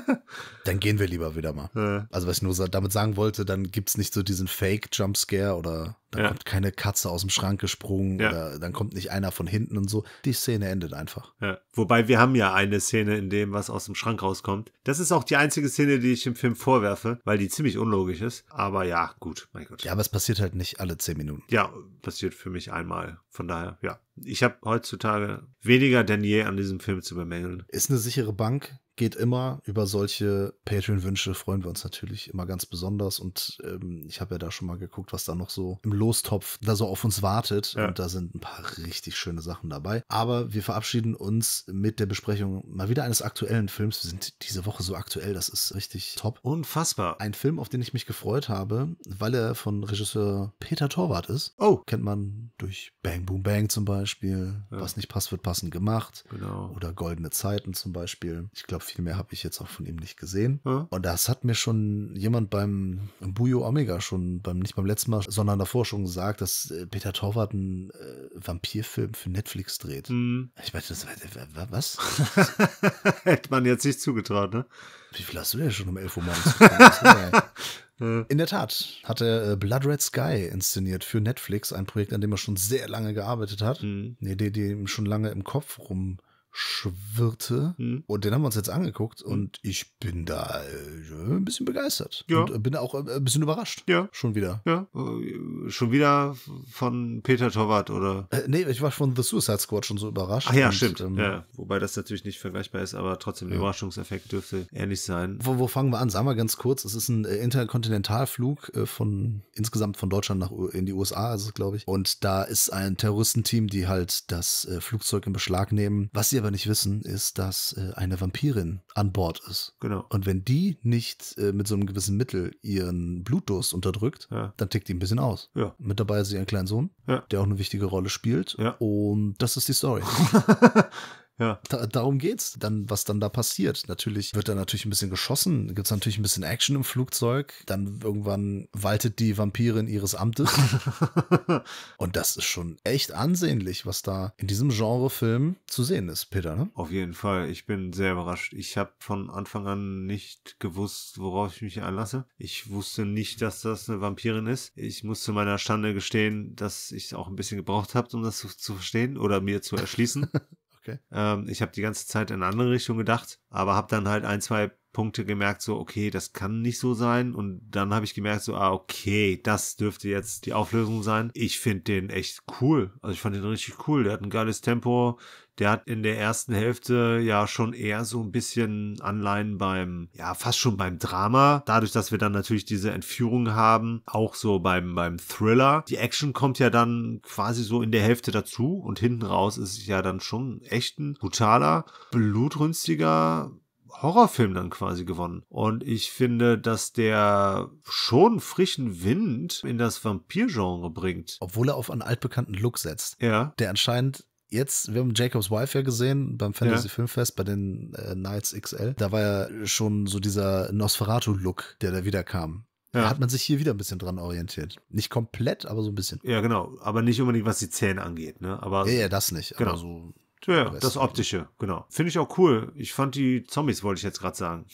dann gehen wir lieber wieder mal. Ja. Also was ich nur damit sagen wollte, dann gibt es nicht so diesen Fake-Jumpscare oder dann kommt keine Katze aus dem Schrank gesprungen oder dann kommt nicht einer von hinten und so. Die Szene endet einfach. Wobei wir haben ja eine Szene in dem, was aus dem Schrank rauskommt kommt. Das ist auch die einzige Szene, die ich im Film vorwerfe, weil die ziemlich unlogisch ist. Aber ja, gut, mein Gott. Ja, aber es passiert halt nicht alle zehn Minuten. Ja, passiert für mich einmal. Von daher, ja. Ich habe heutzutage weniger denn je an diesem Film zu bemängeln. Ist eine sichere Bank, geht immer. Über solche Patreon-Wünsche freuen wir uns natürlich immer ganz besonders. Und ähm, ich habe ja da schon mal geguckt, was da noch so im Lostopf da so auf uns wartet. Ja. Und da sind ein paar richtig schöne Sachen dabei. Aber wir verabschieden uns mit der Besprechung mal wieder eines aktuellen Films. Wir sind diese Woche so aktuell, das ist richtig top. Unfassbar. Ein Film, auf den ich mich gefreut habe, weil er von Regisseur Peter Torwart ist. Oh. Kennt man durch Bang Boom Bang zum Beispiel. Ja. Was nicht passt, wird passend gemacht. Genau. Oder Goldene Zeiten zum Beispiel. Ich glaube, viel mehr habe ich jetzt auch von ihm nicht gesehen. Mhm. Und das hat mir schon jemand beim Bujo Omega schon, beim, nicht beim letzten Mal, sondern davor schon gesagt, dass äh, Peter Torwart einen äh, Vampirfilm für Netflix dreht. Mhm. Ich meine, das, äh, was? Hätte man jetzt nicht zugetraut, ne? Wie viel hast du denn schon um 11 Uhr morgens? In der Tat hat er äh, Blood Red Sky inszeniert für Netflix, ein Projekt, an dem er schon sehr lange gearbeitet hat, mhm. die ihm schon lange im Kopf rum schwirrte. Hm. Und den haben wir uns jetzt angeguckt mhm. und ich bin da äh, ein bisschen begeistert. Ja. Und äh, bin auch äh, ein bisschen überrascht. Ja. Schon wieder. Ja. Schon wieder von Peter Torwart oder? Äh, nee, ich war von The Suicide Squad schon so überrascht. Ach ja, und, stimmt. Ähm, ja. Wobei das natürlich nicht vergleichbar ist, aber trotzdem der ja. Überraschungseffekt dürfte ähnlich sein. Wo, wo, fangen wir an? Sagen wir ganz kurz. Es ist ein Interkontinentalflug von insgesamt von Deutschland nach in die USA, ist es, glaube ich. Und da ist ein Terroristenteam, die halt das Flugzeug in Beschlag nehmen, was ihr aber nicht wissen, ist, dass äh, eine Vampirin an Bord ist. Genau. Und wenn die nicht äh, mit so einem gewissen Mittel ihren Blutdurst unterdrückt, ja. dann tickt die ein bisschen aus. Ja. Mit dabei ist sie ein kleinen Sohn, ja. der auch eine wichtige Rolle spielt. Ja. Und das ist die Story. Ja. Da, darum geht's dann, was dann da passiert. Natürlich wird da natürlich ein bisschen geschossen, gibt es natürlich ein bisschen Action im Flugzeug, dann irgendwann waltet die Vampirin ihres Amtes. Und das ist schon echt ansehnlich, was da in diesem Genrefilm zu sehen ist, Peter, ne? Auf jeden Fall. Ich bin sehr überrascht. Ich habe von Anfang an nicht gewusst, worauf ich mich einlasse. Ich wusste nicht, dass das eine Vampirin ist. Ich muss zu meiner Stande gestehen, dass ich auch ein bisschen gebraucht habe, um das zu, zu verstehen oder mir zu erschließen. Okay. Ähm, ich habe die ganze Zeit in eine andere Richtung gedacht, aber habe dann halt ein, zwei Punkte gemerkt, so, okay, das kann nicht so sein. Und dann habe ich gemerkt, so, ah, okay, das dürfte jetzt die Auflösung sein. Ich finde den echt cool. Also ich fand den richtig cool. Der hat ein geiles Tempo, der hat in der ersten Hälfte ja schon eher so ein bisschen Anleihen beim, ja, fast schon beim Drama. Dadurch, dass wir dann natürlich diese Entführung haben, auch so beim, beim Thriller. Die Action kommt ja dann quasi so in der Hälfte dazu und hinten raus ist es ja dann schon echt ein brutaler, blutrünstiger, Horrorfilm dann quasi gewonnen. Und ich finde, dass der schon frischen Wind in das Vampir-Genre bringt. Obwohl er auf einen altbekannten Look setzt. Ja. Der anscheinend jetzt, wir haben Jacobs Wife ja gesehen beim Fantasy ja. Filmfest bei den äh, Knights XL. Da war ja schon so dieser Nosferatu-Look, der da wieder kam. Ja. Da hat man sich hier wieder ein bisschen dran orientiert. Nicht komplett, aber so ein bisschen. Ja, genau. Aber nicht unbedingt, was die Zähne angeht, ne? Aber. Ja, ja das nicht. Genau. so. Ja, das Optische, genau. Finde ich auch cool. Ich fand die Zombies, wollte ich jetzt gerade sagen.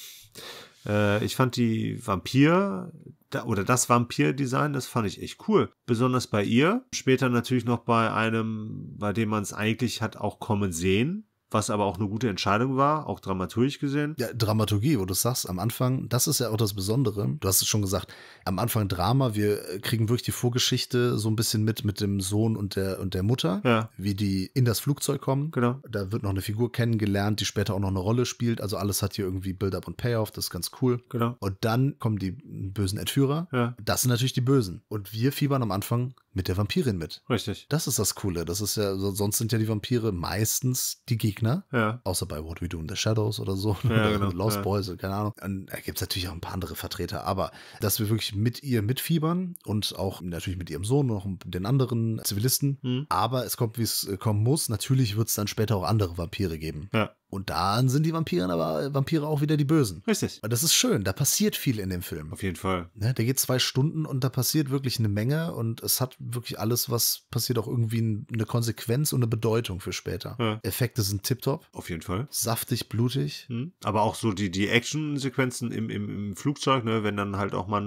Äh, ich fand die Vampir, da, oder das Vampir-Design, das fand ich echt cool. Besonders bei ihr. Später natürlich noch bei einem, bei dem man es eigentlich hat auch kommen sehen, was aber auch eine gute Entscheidung war, auch dramaturgisch gesehen. Ja, Dramaturgie, wo du sagst, am Anfang, das ist ja auch das Besondere. Du hast es schon gesagt, am Anfang Drama, wir äh, kriegen wirklich die Vorgeschichte so ein bisschen mit, mit dem Sohn und der, und der Mutter, ja. wie die in das Flugzeug kommen. Genau. Da wird noch eine Figur kennengelernt, die später auch noch eine Rolle spielt. Also alles hat hier irgendwie Build-up und Payoff, das ist ganz cool. Genau. Und dann kommen die bösen Entführer. Ja. Das sind natürlich die Bösen. Und wir fiebern am Anfang mit der Vampirin mit. Richtig. Das ist das Coole. Das ist ja, sonst sind ja die Vampire meistens die Gegner. Gegner, ja. außer bei What We Do in the Shadows oder so, ja, oder genau. Lost ja. Boys, keine Ahnung. Und da gibt es natürlich auch ein paar andere Vertreter, aber dass wir wirklich mit ihr mitfiebern und auch natürlich mit ihrem Sohn und auch mit den anderen Zivilisten, mhm. aber es kommt, wie es äh, kommen muss. Natürlich wird es dann später auch andere Vampire geben. Ja. Und dann sind die Vampiren aber Vampire auch wieder die Bösen. Richtig. Und das ist schön. Da passiert viel in dem Film. Auf jeden Fall. Ne, der geht zwei Stunden und da passiert wirklich eine Menge und es hat wirklich alles, was passiert, auch irgendwie eine Konsequenz und eine Bedeutung für später. Ja. Effekte sind tiptop. Auf jeden Fall. Saftig, blutig. Mhm. Aber auch so die, die Action-Sequenzen im, im, im Flugzeug, ne, wenn dann halt auch mal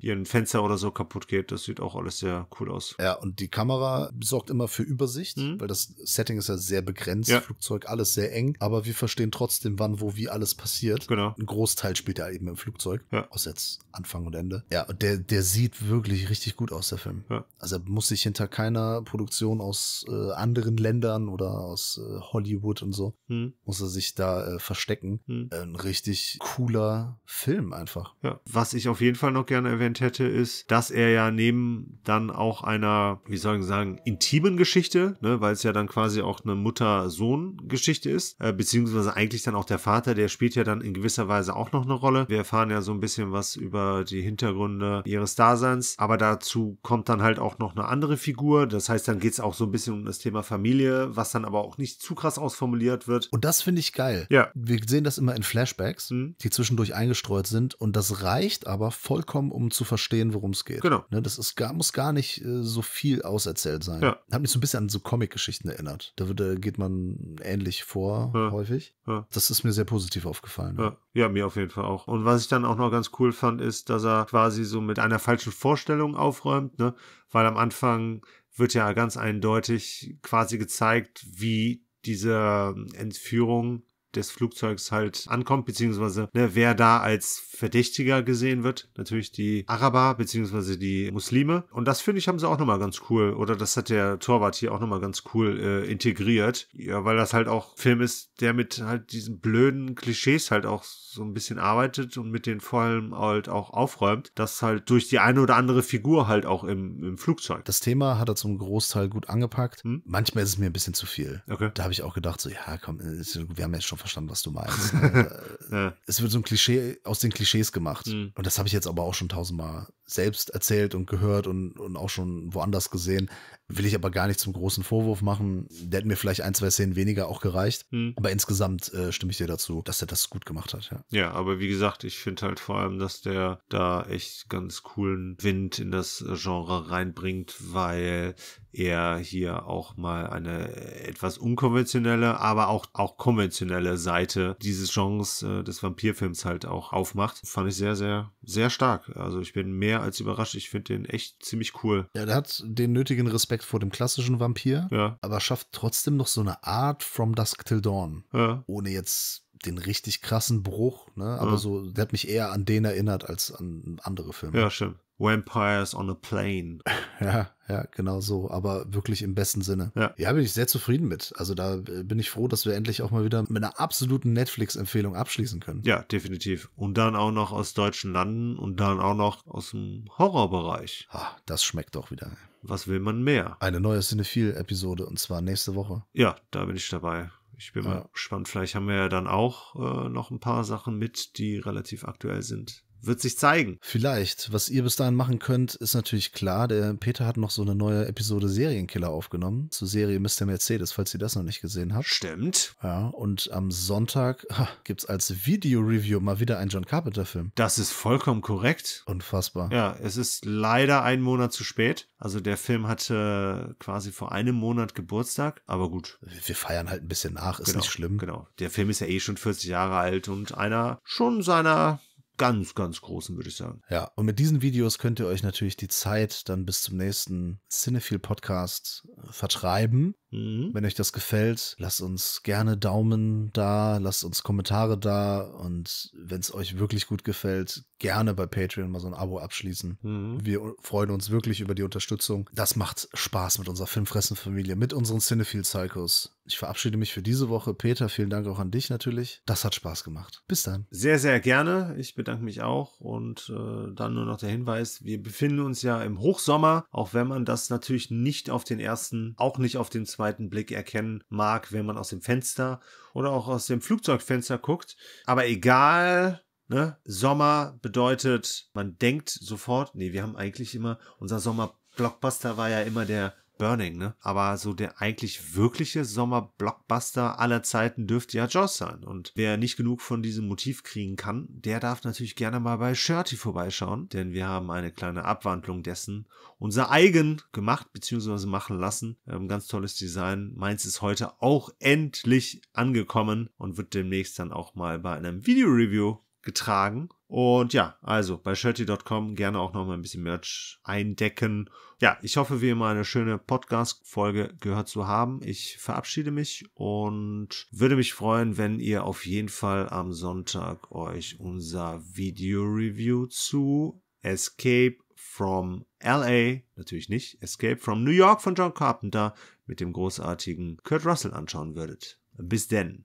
hier ein Fenster oder so kaputt geht, das sieht auch alles sehr cool aus. Ja, und die Kamera sorgt immer für Übersicht, mhm. weil das Setting ist ja sehr begrenzt. Ja. Flugzeug, alles sehr eng aber wir verstehen trotzdem, wann, wo, wie alles passiert. Genau. Ein Großteil spielt er eben im Flugzeug. Ja. Aus jetzt Anfang und Ende. Ja, und der, der sieht wirklich richtig gut aus, der Film. Ja. Also er muss sich hinter keiner Produktion aus äh, anderen Ländern oder aus äh, Hollywood und so, hm. muss er sich da äh, verstecken. Hm. Ein richtig cooler Film einfach. Ja. Was ich auf jeden Fall noch gerne erwähnt hätte, ist, dass er ja neben dann auch einer, wie soll ich sagen, intimen Geschichte, ne, weil es ja dann quasi auch eine Mutter-Sohn-Geschichte ist, äh, äh, beziehungsweise eigentlich dann auch der Vater, der spielt ja dann in gewisser Weise auch noch eine Rolle. Wir erfahren ja so ein bisschen was über die Hintergründe ihres Daseins, aber dazu kommt dann halt auch noch eine andere Figur. Das heißt, dann geht es auch so ein bisschen um das Thema Familie, was dann aber auch nicht zu krass ausformuliert wird. Und das finde ich geil. Ja. Wir sehen das immer in Flashbacks, mhm. die zwischendurch eingestreut sind und das reicht aber vollkommen, um zu verstehen, worum es geht. Genau. Ne, das ist gar, muss gar nicht äh, so viel auserzählt sein. Ja. Hat mich so ein bisschen an so Comic-Geschichten erinnert. Da, wird, da äh, geht man ähnlich vor. Ja ja. häufig. Ja. Das ist mir sehr positiv aufgefallen. Ja. ja. mir auf jeden Fall auch. Und was ich dann auch noch ganz cool fand, ist, dass er quasi so mit einer falschen Vorstellung aufräumt, ne? weil am Anfang wird ja ganz eindeutig quasi gezeigt, wie diese Entführung des Flugzeugs halt ankommt, beziehungsweise ne, wer da als Verdächtiger gesehen wird. Natürlich die Araber, beziehungsweise die Muslime. Und das finde ich, haben sie auch nochmal ganz cool. Oder das hat der Torwart hier auch nochmal ganz cool äh, integriert. Ja, weil das halt auch Film ist, der mit halt diesen blöden Klischees halt auch so ein bisschen arbeitet und mit denen vor allem halt auch aufräumt, dass halt durch die eine oder andere Figur halt auch im, im Flugzeug. Das Thema hat er zum Großteil gut angepackt. Hm? Manchmal ist es mir ein bisschen zu viel. Okay. Da habe ich auch gedacht, so, ja, komm, wir haben jetzt schon verstanden, was du meinst. Ne? ja. Es wird so ein Klischee aus den Klischees gemacht. Mhm. Und das habe ich jetzt aber auch schon tausendmal selbst erzählt und gehört und, und auch schon woanders gesehen. Will ich aber gar nicht zum großen Vorwurf machen. Der hätte mir vielleicht ein, zwei Szenen weniger auch gereicht. Hm. Aber insgesamt äh, stimme ich dir dazu, dass er das gut gemacht hat. Ja, ja aber wie gesagt, ich finde halt vor allem, dass der da echt ganz coolen Wind in das Genre reinbringt, weil er hier auch mal eine etwas unkonventionelle, aber auch, auch konventionelle Seite dieses Genres äh, des Vampirfilms halt auch aufmacht. Fand ich sehr, sehr, sehr stark. Also ich bin mehr als überrascht. Ich finde den echt ziemlich cool. Ja, der hat den nötigen Respekt vor dem klassischen Vampir, ja. aber schafft trotzdem noch so eine Art From Dusk Till Dawn. Ja. Ohne jetzt den richtig krassen Bruch, ne? Aber ja. so, der hat mich eher an den erinnert als an andere Filme. Ja, stimmt. Vampires on a Plane. Ja, ja, genau so, aber wirklich im besten Sinne. Ja. ja, bin ich sehr zufrieden mit. Also da äh, bin ich froh, dass wir endlich auch mal wieder mit einer absoluten Netflix-Empfehlung abschließen können. Ja, definitiv. Und dann auch noch aus deutschen Landen und dann auch noch aus dem Horrorbereich. Ah, das schmeckt doch wieder. Was will man mehr? Eine neue cinephile episode und zwar nächste Woche. Ja, da bin ich dabei. Ich bin ja. mal gespannt. Vielleicht haben wir ja dann auch äh, noch ein paar Sachen mit, die relativ aktuell sind. Wird sich zeigen. Vielleicht. Was ihr bis dahin machen könnt, ist natürlich klar. Der Peter hat noch so eine neue Episode Serienkiller aufgenommen. Zur Serie Mr. Mercedes, falls ihr das noch nicht gesehen habt. Stimmt. Ja, und am Sonntag ha, gibt's als Video-Review mal wieder einen John Carpenter-Film. Das ist vollkommen korrekt. Unfassbar. Ja, es ist leider einen Monat zu spät. Also der Film hatte quasi vor einem Monat Geburtstag. Aber gut. Wir feiern halt ein bisschen nach. Ist genau, nicht schlimm. Genau. Der Film ist ja eh schon 40 Jahre alt und einer schon seiner ganz, ganz großen, würde ich sagen. Ja, und mit diesen Videos könnt ihr euch natürlich die Zeit dann bis zum nächsten Cinephile Podcast äh, vertreiben. Mhm. Wenn euch das gefällt, lasst uns gerne Daumen da, lasst uns Kommentare da und wenn es euch wirklich gut gefällt, gerne bei Patreon mal so ein Abo abschließen. Mhm. Wir freuen uns wirklich über die Unterstützung. Das macht Spaß mit unserer Filmfressenfamilie, mit unseren Cinephile Psychos. Ich verabschiede mich für diese Woche. Peter, vielen Dank auch an dich natürlich. Das hat Spaß gemacht. Bis dann. Sehr, sehr gerne. Ich bedanke mich auch und äh, dann nur noch der Hinweis, wir befinden uns ja im Hochsommer, auch wenn man das natürlich nicht auf den ersten, auch nicht auf den zweiten zweiten Blick erkennen mag, wenn man aus dem Fenster oder auch aus dem Flugzeugfenster guckt. Aber egal, ne? Sommer bedeutet, man denkt sofort, nee, wir haben eigentlich immer, unser Sommer Blockbuster war ja immer der Burning, ne? Aber so der eigentlich wirkliche Sommer-Blockbuster aller Zeiten dürfte ja Joss sein. Und wer nicht genug von diesem Motiv kriegen kann, der darf natürlich gerne mal bei Shirty vorbeischauen, denn wir haben eine kleine Abwandlung dessen unser eigen gemacht bzw. machen lassen. Ähm, ganz tolles Design. Meins ist heute auch endlich angekommen und wird demnächst dann auch mal bei einem Video-Review getragen. Und ja, also bei shirty.com gerne auch nochmal ein bisschen Merch eindecken. Ja, ich hoffe, wie immer eine schöne Podcast-Folge gehört zu haben. Ich verabschiede mich und würde mich freuen, wenn ihr auf jeden Fall am Sonntag euch unser Video-Review zu Escape from LA, natürlich nicht, Escape from New York von John Carpenter mit dem großartigen Kurt Russell anschauen würdet. Bis denn.